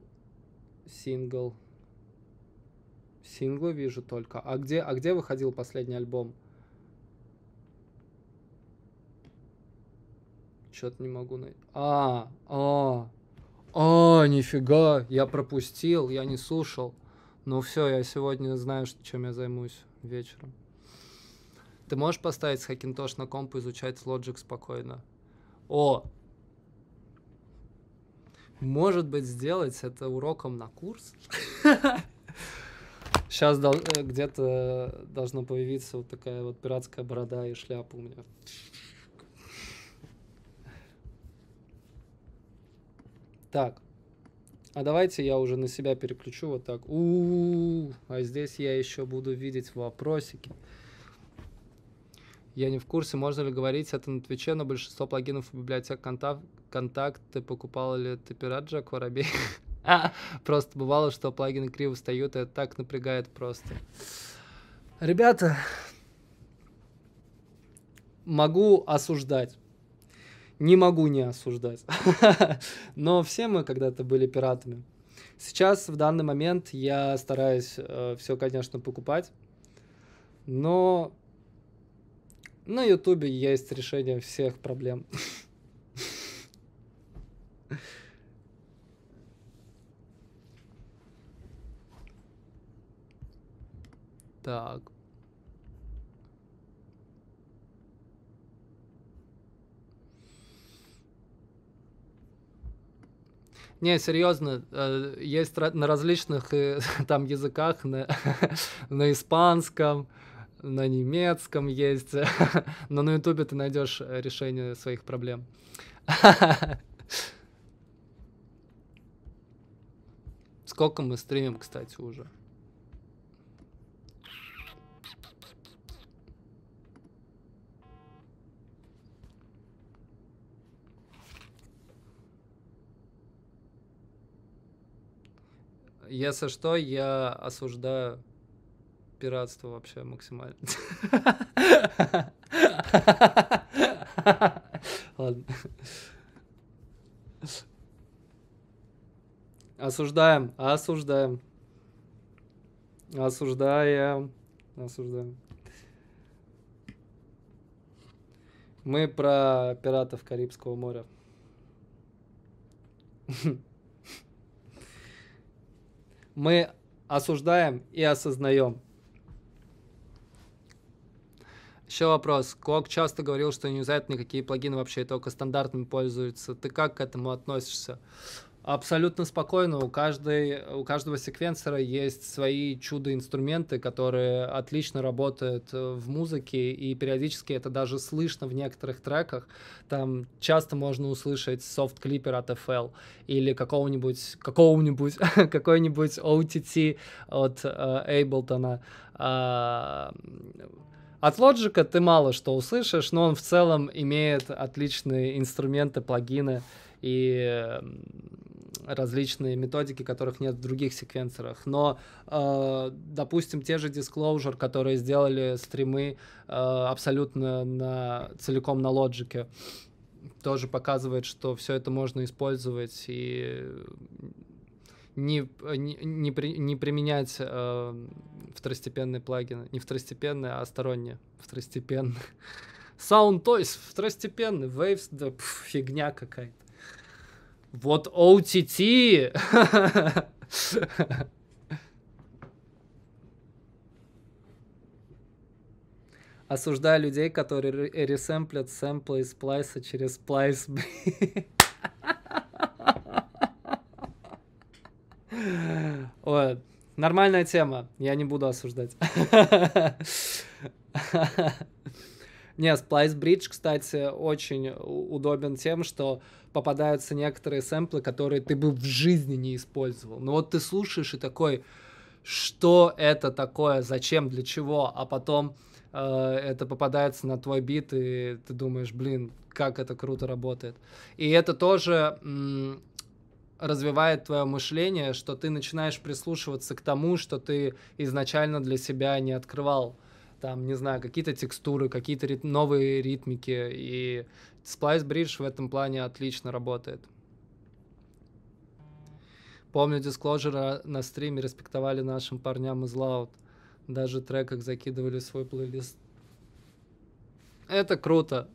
S1: Сингл. Синглы вижу только. А где, а где выходил последний альбом? Что-то не могу найти. А, а, а, нифига, я пропустил, я не слушал. Ну все, я сегодня знаю, чем я займусь вечером. Ты можешь поставить Хакинтош на комп и изучать Logic спокойно? О! Может быть, сделать это уроком на курс? Сейчас э, где-то должна появиться вот такая вот пиратская борода и шляпа у меня. Так. А давайте я уже на себя переключу вот так. У -у -у, а здесь я еще буду видеть вопросики. Я не в курсе, можно ли говорить это на Твиче, но большинство плагинов в библиотек контакт, контакт ты покупал или ты пират Джек Воробей? а, просто бывало, что плагины криво встают, и это так напрягает просто. Ребята, могу осуждать не могу не осуждать. Но все мы когда-то были пиратами. Сейчас, в данный момент, я стараюсь э, все, конечно, покупать, но на Ютубе есть решение всех проблем. Так. Не, серьезно, э, есть на различных э, там языках, на, на испанском, на немецком есть, но на ютубе ты найдешь э, решение своих проблем. Сколько мы стримим, кстати, уже? Если что, я осуждаю пиратство вообще максимально. Ладно. Осуждаем, осуждаем. Осуждаем, осуждаем. Мы про пиратов Карибского моря мы осуждаем и осознаем. Еще вопрос. Клок часто говорил, что не юзает никакие плагины вообще, только стандартными пользуется. Ты как к этому относишься? Абсолютно спокойно. У, каждой, у каждого секвенсора есть свои чудо-инструменты, которые отлично работают э, в музыке, и периодически это даже слышно в некоторых треках. Там часто можно услышать софт-клипер от FL или какого-нибудь, какого-нибудь, какой-нибудь OTT от э, Эйблтона. от Logic ты мало что услышишь, но он в целом имеет отличные инструменты, плагины и э, различные методики, которых нет в других секвенсорах. Но, э, допустим, те же Disclosure, которые сделали стримы э, абсолютно на, целиком на лоджике, тоже показывает, что все это можно использовать и не, не, не, при, не применять э, второстепенные плагины. Не второстепенные, а сторонние. Второстепенные. Sound Toys второстепенный, Waves, да пф, фигня какая-то. Вот OTT. Осуждаю людей, которые ресемплят сэмплы из сплайса через сплайс. Ой, нормальная тема. Я не буду осуждать. Не, Splice Bridge, кстати, очень удобен тем, что попадаются некоторые сэмплы, которые ты бы в жизни не использовал. Но вот ты слушаешь и такой, что это такое, зачем, для чего, а потом э, это попадается на твой бит, и ты думаешь, блин, как это круто работает. И это тоже м- развивает твое мышление, что ты начинаешь прислушиваться к тому, что ты изначально для себя не открывал там, не знаю, какие-то текстуры, какие-то рит- новые ритмики, и Splice Bridge в этом плане отлично работает. Помню, Disclosure на стриме респектовали нашим парням из Loud. Даже треках закидывали в свой плейлист. Это круто.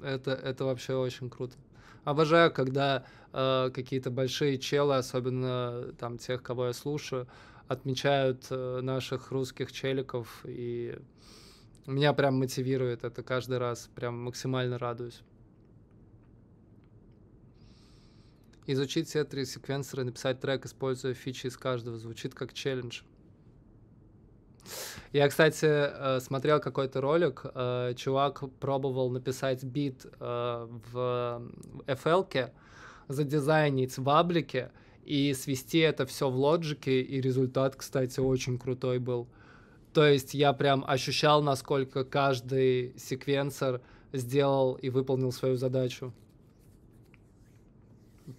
S1: Это, это вообще очень круто. Обожаю, когда э, какие-то большие челы, особенно там тех, кого я слушаю, отмечают э, наших русских челиков, и меня прям мотивирует это каждый раз, прям максимально радуюсь. Изучить все три секвенсора написать трек, используя фичи из каждого, звучит как челлендж. Я, кстати, э, смотрел какой-то ролик, э, чувак пробовал написать бит в FL, ке задизайнить в аблике, и свести это все в лоджике, и результат, кстати, очень крутой был. То есть я прям ощущал, насколько каждый секвенсор сделал и выполнил свою задачу.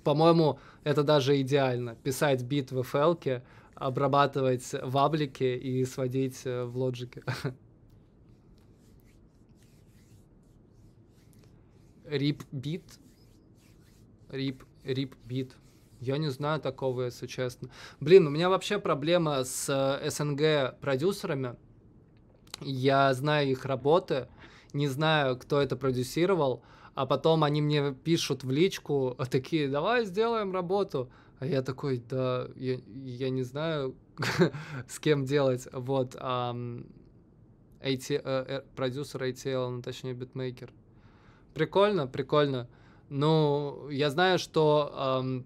S1: По-моему, это даже идеально. Писать бит в FL, обрабатывать в аблике и сводить э, в лоджике. Рип бит. Рип, рип бит. Я не знаю такого, если честно. Блин, у меня вообще проблема с э, СНГ продюсерами. Я знаю их работы, не знаю, кто это продюсировал, а потом они мне пишут в личку, а такие, давай сделаем работу. А я такой, да, я, я не знаю, с кем делать. Вот, um, продюсер ATL, ну, точнее, битмейкер. Прикольно, прикольно. Ну, я знаю, что эм,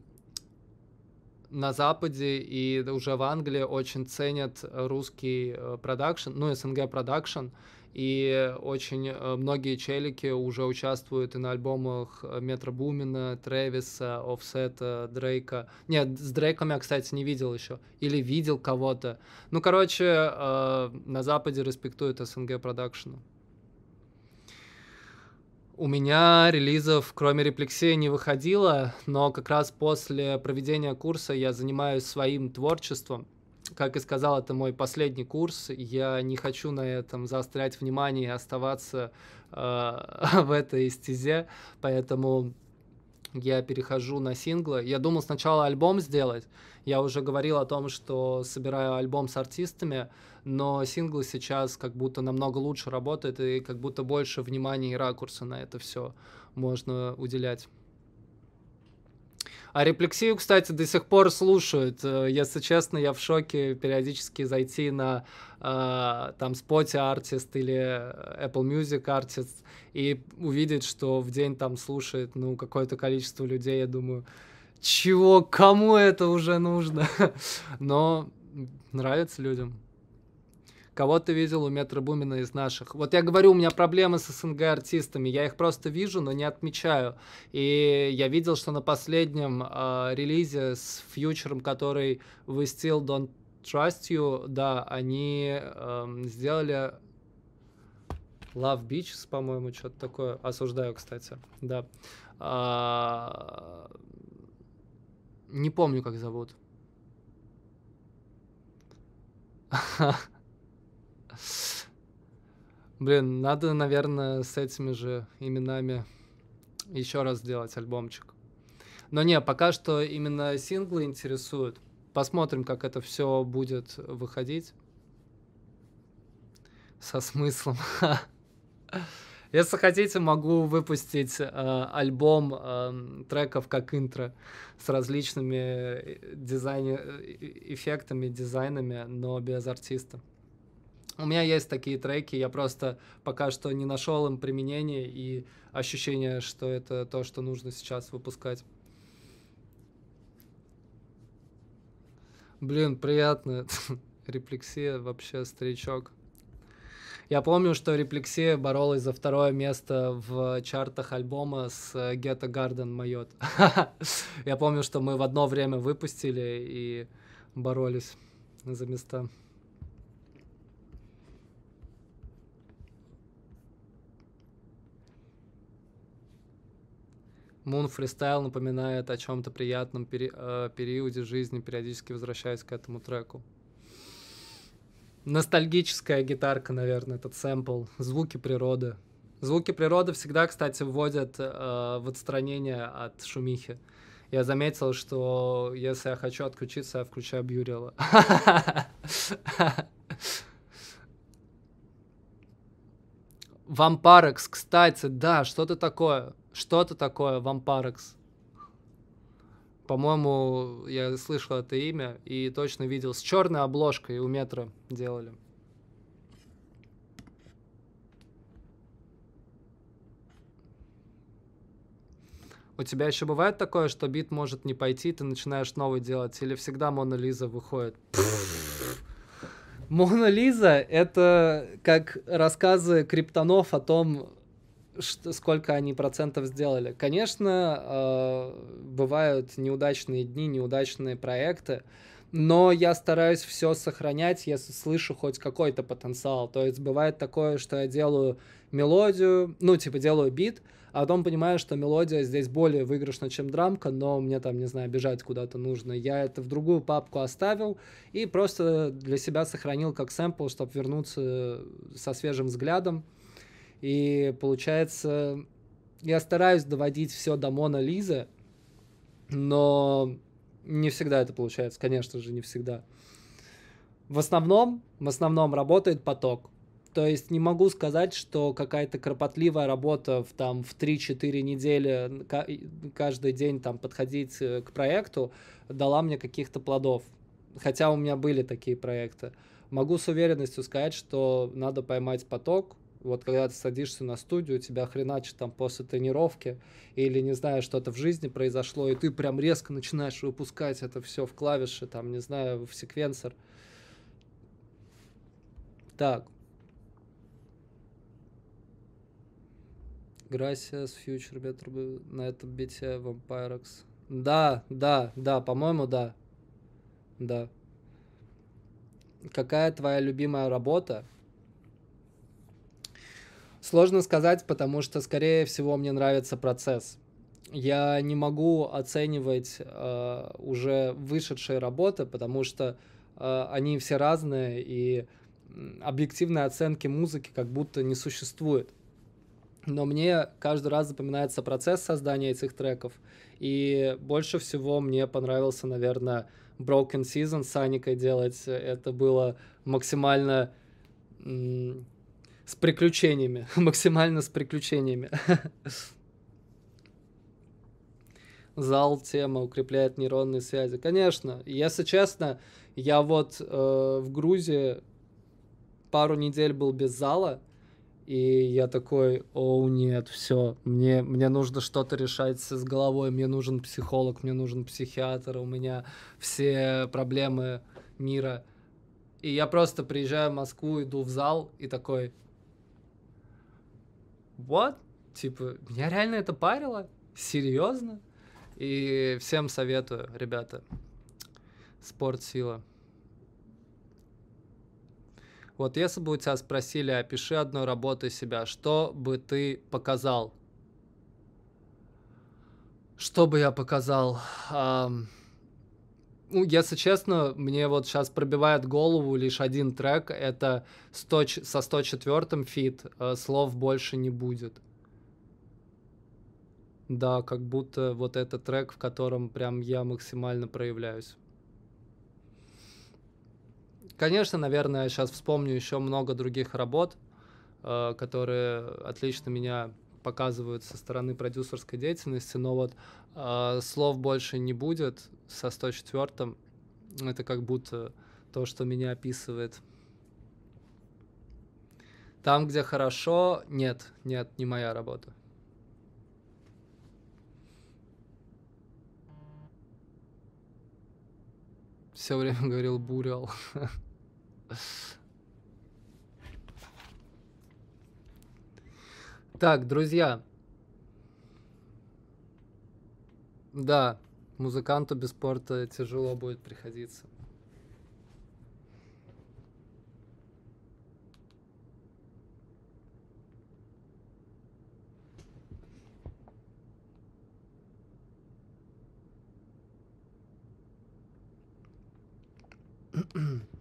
S1: на Западе и уже в Англии очень ценят русский э, продакшн, ну, СНГ продакшн, и очень э, многие челики уже участвуют и на альбомах э, Метро Бумина, Трэвиса, Офсета, Дрейка. Нет, с Дрейком я, кстати, не видел еще. Или видел кого-то. Ну, короче, на Западе респектуют СНГ продакшену. У меня релизов, кроме рефлексии, не выходило, но как раз после проведения курса я занимаюсь своим творчеством. Как и сказал, это мой последний курс. Я не хочу на этом заострять внимание и оставаться э, в этой стезе, поэтому я перехожу на синглы. Я думал сначала альбом сделать. Я уже говорил о том, что собираю альбом с артистами, но синглы сейчас как будто намного лучше работают и как будто больше внимания и ракурса на это все можно уделять. А рефлексию, кстати, до сих пор слушают. Э, если честно, я в шоке периодически зайти на э, там Spotify артист или Apple Music артист и увидеть, что в день там слушает ну какое-то количество людей. Я думаю, чего, кому это уже нужно? Но нравится людям. Кого ты видел у Метро Бумина из наших? Вот я говорю, у меня проблемы с СНГ-артистами. Я их просто вижу, но не отмечаю. И я видел, что на последнем э, релизе с фьючером, который вы Still Don't Trust You, да, они э, сделали Love Beach", по-моему, что-то такое. Осуждаю, кстати, да. А, не помню, как зовут. Блин, надо, наверное, с этими же именами еще раз сделать альбомчик. Но не, пока что именно синглы интересуют. Посмотрим, как это все будет выходить. Со смыслом. Если хотите, могу выпустить э, альбом э, треков как интро с различными э, дизайн э, эффектами, дизайнами, но без артиста. У меня есть такие треки, я просто пока что не нашел им применение и ощущение, что это то, что нужно сейчас выпускать. Блин, приятно. Рефлексия вообще старичок. Я помню, что Рефлексия боролась за второе место в чартах альбома с Ghetto Гарден Майот. Я помню, что мы в одно время выпустили и боролись за места. Мун фристайл напоминает о чем-то приятном пери э, периоде жизни, периодически возвращаясь к этому треку. Ностальгическая гитарка, наверное, этот сэмпл. Звуки природы. Звуки природы всегда, кстати, вводят э, в отстранение от шумихи. Я заметил, что если я хочу отключиться, я включаю Бьюрила. Вампарекс, кстати, да, что-то такое. Что-то такое, Вампарекс. По-моему, я слышал это имя и точно видел. С черной обложкой у метра делали. У тебя еще бывает такое, что бит может не пойти, ты начинаешь новый делать? Или всегда Мона Лиза выходит? Мона Лиза — это как рассказы криптонов о том, что, сколько они процентов сделали. Конечно, э, бывают неудачные дни, неудачные проекты, но я стараюсь все сохранять, если слышу хоть какой-то потенциал. То есть бывает такое, что я делаю мелодию, ну, типа делаю бит, а потом понимаю, что мелодия здесь более выигрышна, чем драмка, но мне там, не знаю, бежать куда-то нужно. Я это в другую папку оставил и просто для себя сохранил как сэмпл, чтобы вернуться со свежим взглядом. И получается, я стараюсь доводить все до Мона Лизы, но не всегда это получается, конечно же, не всегда. В основном, в основном работает поток. То есть не могу сказать, что какая-то кропотливая работа в, там, в 3-4 недели каждый день там, подходить э, к проекту дала мне каких-то плодов. Хотя у меня были такие проекты. Могу с уверенностью сказать, что надо поймать поток, вот когда ты садишься на студию, тебя хреначит там после тренировки, или не знаю, что-то в жизни произошло, и ты прям резко начинаешь выпускать это все в клавиши, там, не знаю, в секвенсор. Так. Gracias, Future Better на этом бите Vampirex. Да, да, да, по-моему, да. Да. Какая твоя любимая работа? Сложно сказать, потому что, скорее всего, мне нравится процесс. Я не могу оценивать э, уже вышедшие работы, потому что э, они все разные, и объективной оценки музыки как будто не существует. Но мне каждый раз запоминается процесс создания этих треков. И больше всего мне понравился, наверное, Broken Season с Аникой делать. Это было максимально с приключениями, максимально с приключениями. Зал тема укрепляет нейронные связи. Конечно, если честно, я вот э, в Грузии пару недель был без зала, и я такой, о нет, все, мне, мне нужно что-то решать с головой, мне нужен психолог, мне нужен психиатр, у меня все проблемы мира. И я просто приезжаю в Москву, иду в зал и такой, вот, типа, меня реально это парило, серьезно. И всем советую, ребята, спорт сила. Вот если бы у тебя спросили, опиши одной работой себя, что бы ты показал? Что бы я показал? Эм ну, если честно, мне вот сейчас пробивает голову лишь один трек, это 100, со 104 фит, э, слов больше не будет. Да, как будто вот этот трек, в котором прям я максимально проявляюсь. Конечно, наверное, сейчас вспомню еще много других работ, э, которые отлично меня показывают со стороны продюсерской деятельности, но вот э, слов больше не будет со 104-м. Это как будто то, что меня описывает. Там, где хорошо, нет, нет, не моя работа. Все время говорил бурял. Так, друзья. Да, музыканту без спорта тяжело будет приходиться. mm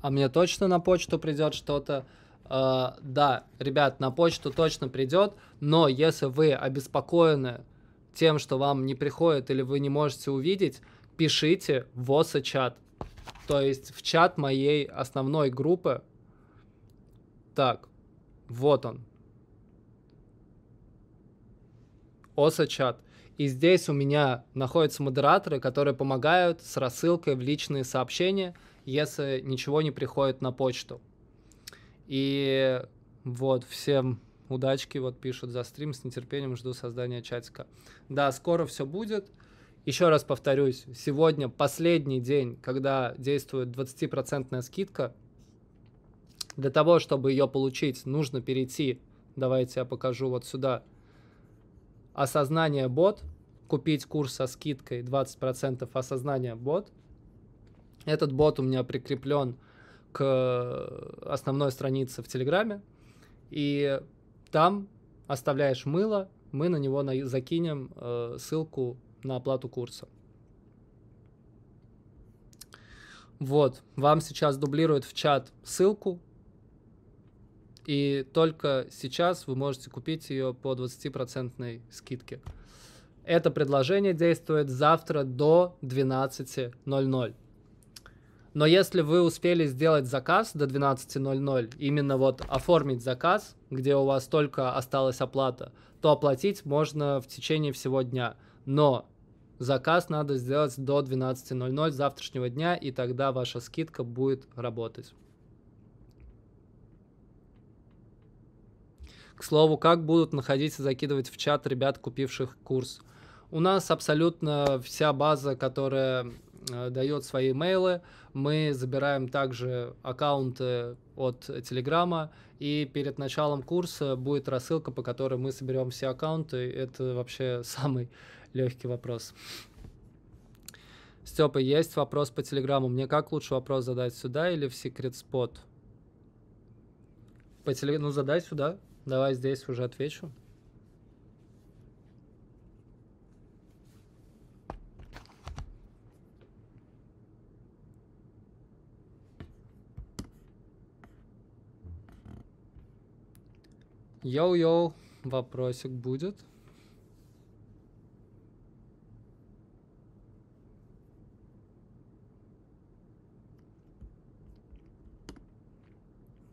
S1: а мне точно на почту придет что-то. Э, да, ребят, на почту точно придет, но если вы обеспокоены тем, что вам не приходит или вы не можете увидеть, пишите в ОСА чат. То есть в чат моей основной группы. Так, вот он. ОСА чат. И здесь у меня находятся модераторы, которые помогают с рассылкой в личные сообщения – если ничего не приходит на почту. И вот, всем удачки, вот пишут за стрим, с нетерпением жду создания чатика. Да, скоро все будет. Еще раз повторюсь, сегодня последний день, когда действует 20% скидка. Для того, чтобы ее получить, нужно перейти, давайте я покажу вот сюда, осознание бот, купить курс со скидкой 20% осознания бот. Этот бот у меня прикреплен к основной странице в Телеграме, и там оставляешь мыло, мы на него на... закинем э, ссылку на оплату курса. Вот, вам сейчас дублируют в чат ссылку, и только сейчас вы можете купить ее по 20% скидке. Это предложение действует завтра до 12.00. Но если вы успели сделать заказ до 12.00, именно вот оформить заказ, где у вас только осталась оплата, то оплатить можно в течение всего дня. Но заказ надо сделать до 12.00 завтрашнего дня, и тогда ваша скидка будет работать. К слову, как будут находиться закидывать в чат ребят, купивших курс? У нас абсолютно вся база, которая э, дает свои имейлы, мы забираем также аккаунты от Телеграма, и перед началом курса будет рассылка, по которой мы соберем все аккаунты. Это вообще самый легкий вопрос. Степа, есть вопрос по Телеграму. Мне как лучше вопрос задать сюда или в секрет спот? По теле... Ну, задай сюда. Давай здесь уже отвечу. Йоу-йоу, вопросик будет?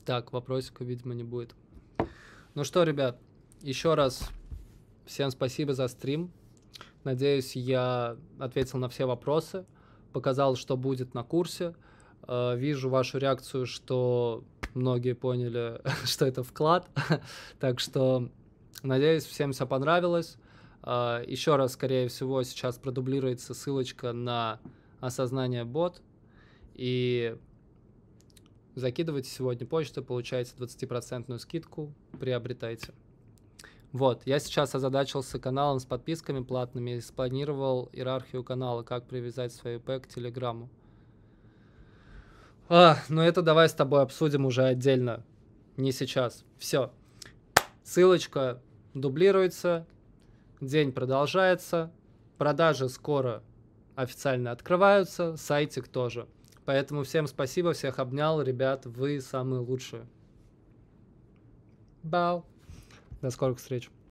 S1: Так, вопросика, видимо, не будет. Ну что, ребят, еще раз всем спасибо за стрим. Надеюсь, я ответил на все вопросы, показал, что будет на курсе. Э, вижу вашу реакцию, что многие поняли, что это вклад. так что, надеюсь, всем все понравилось. А, Еще раз, скорее всего, сейчас продублируется ссылочка на осознание бот. И закидывайте сегодня почту, получаете 20% скидку, приобретайте. Вот, я сейчас озадачился каналом с подписками платными и спланировал иерархию канала, как привязать свою ИП к Телеграмму. А, ну это давай с тобой обсудим уже отдельно. Не сейчас. Все. Ссылочка дублируется. День продолжается. Продажи скоро официально открываются. Сайтик тоже. Поэтому всем спасибо, всех обнял. Ребят, вы самые лучшие. Бау. До скорых встреч.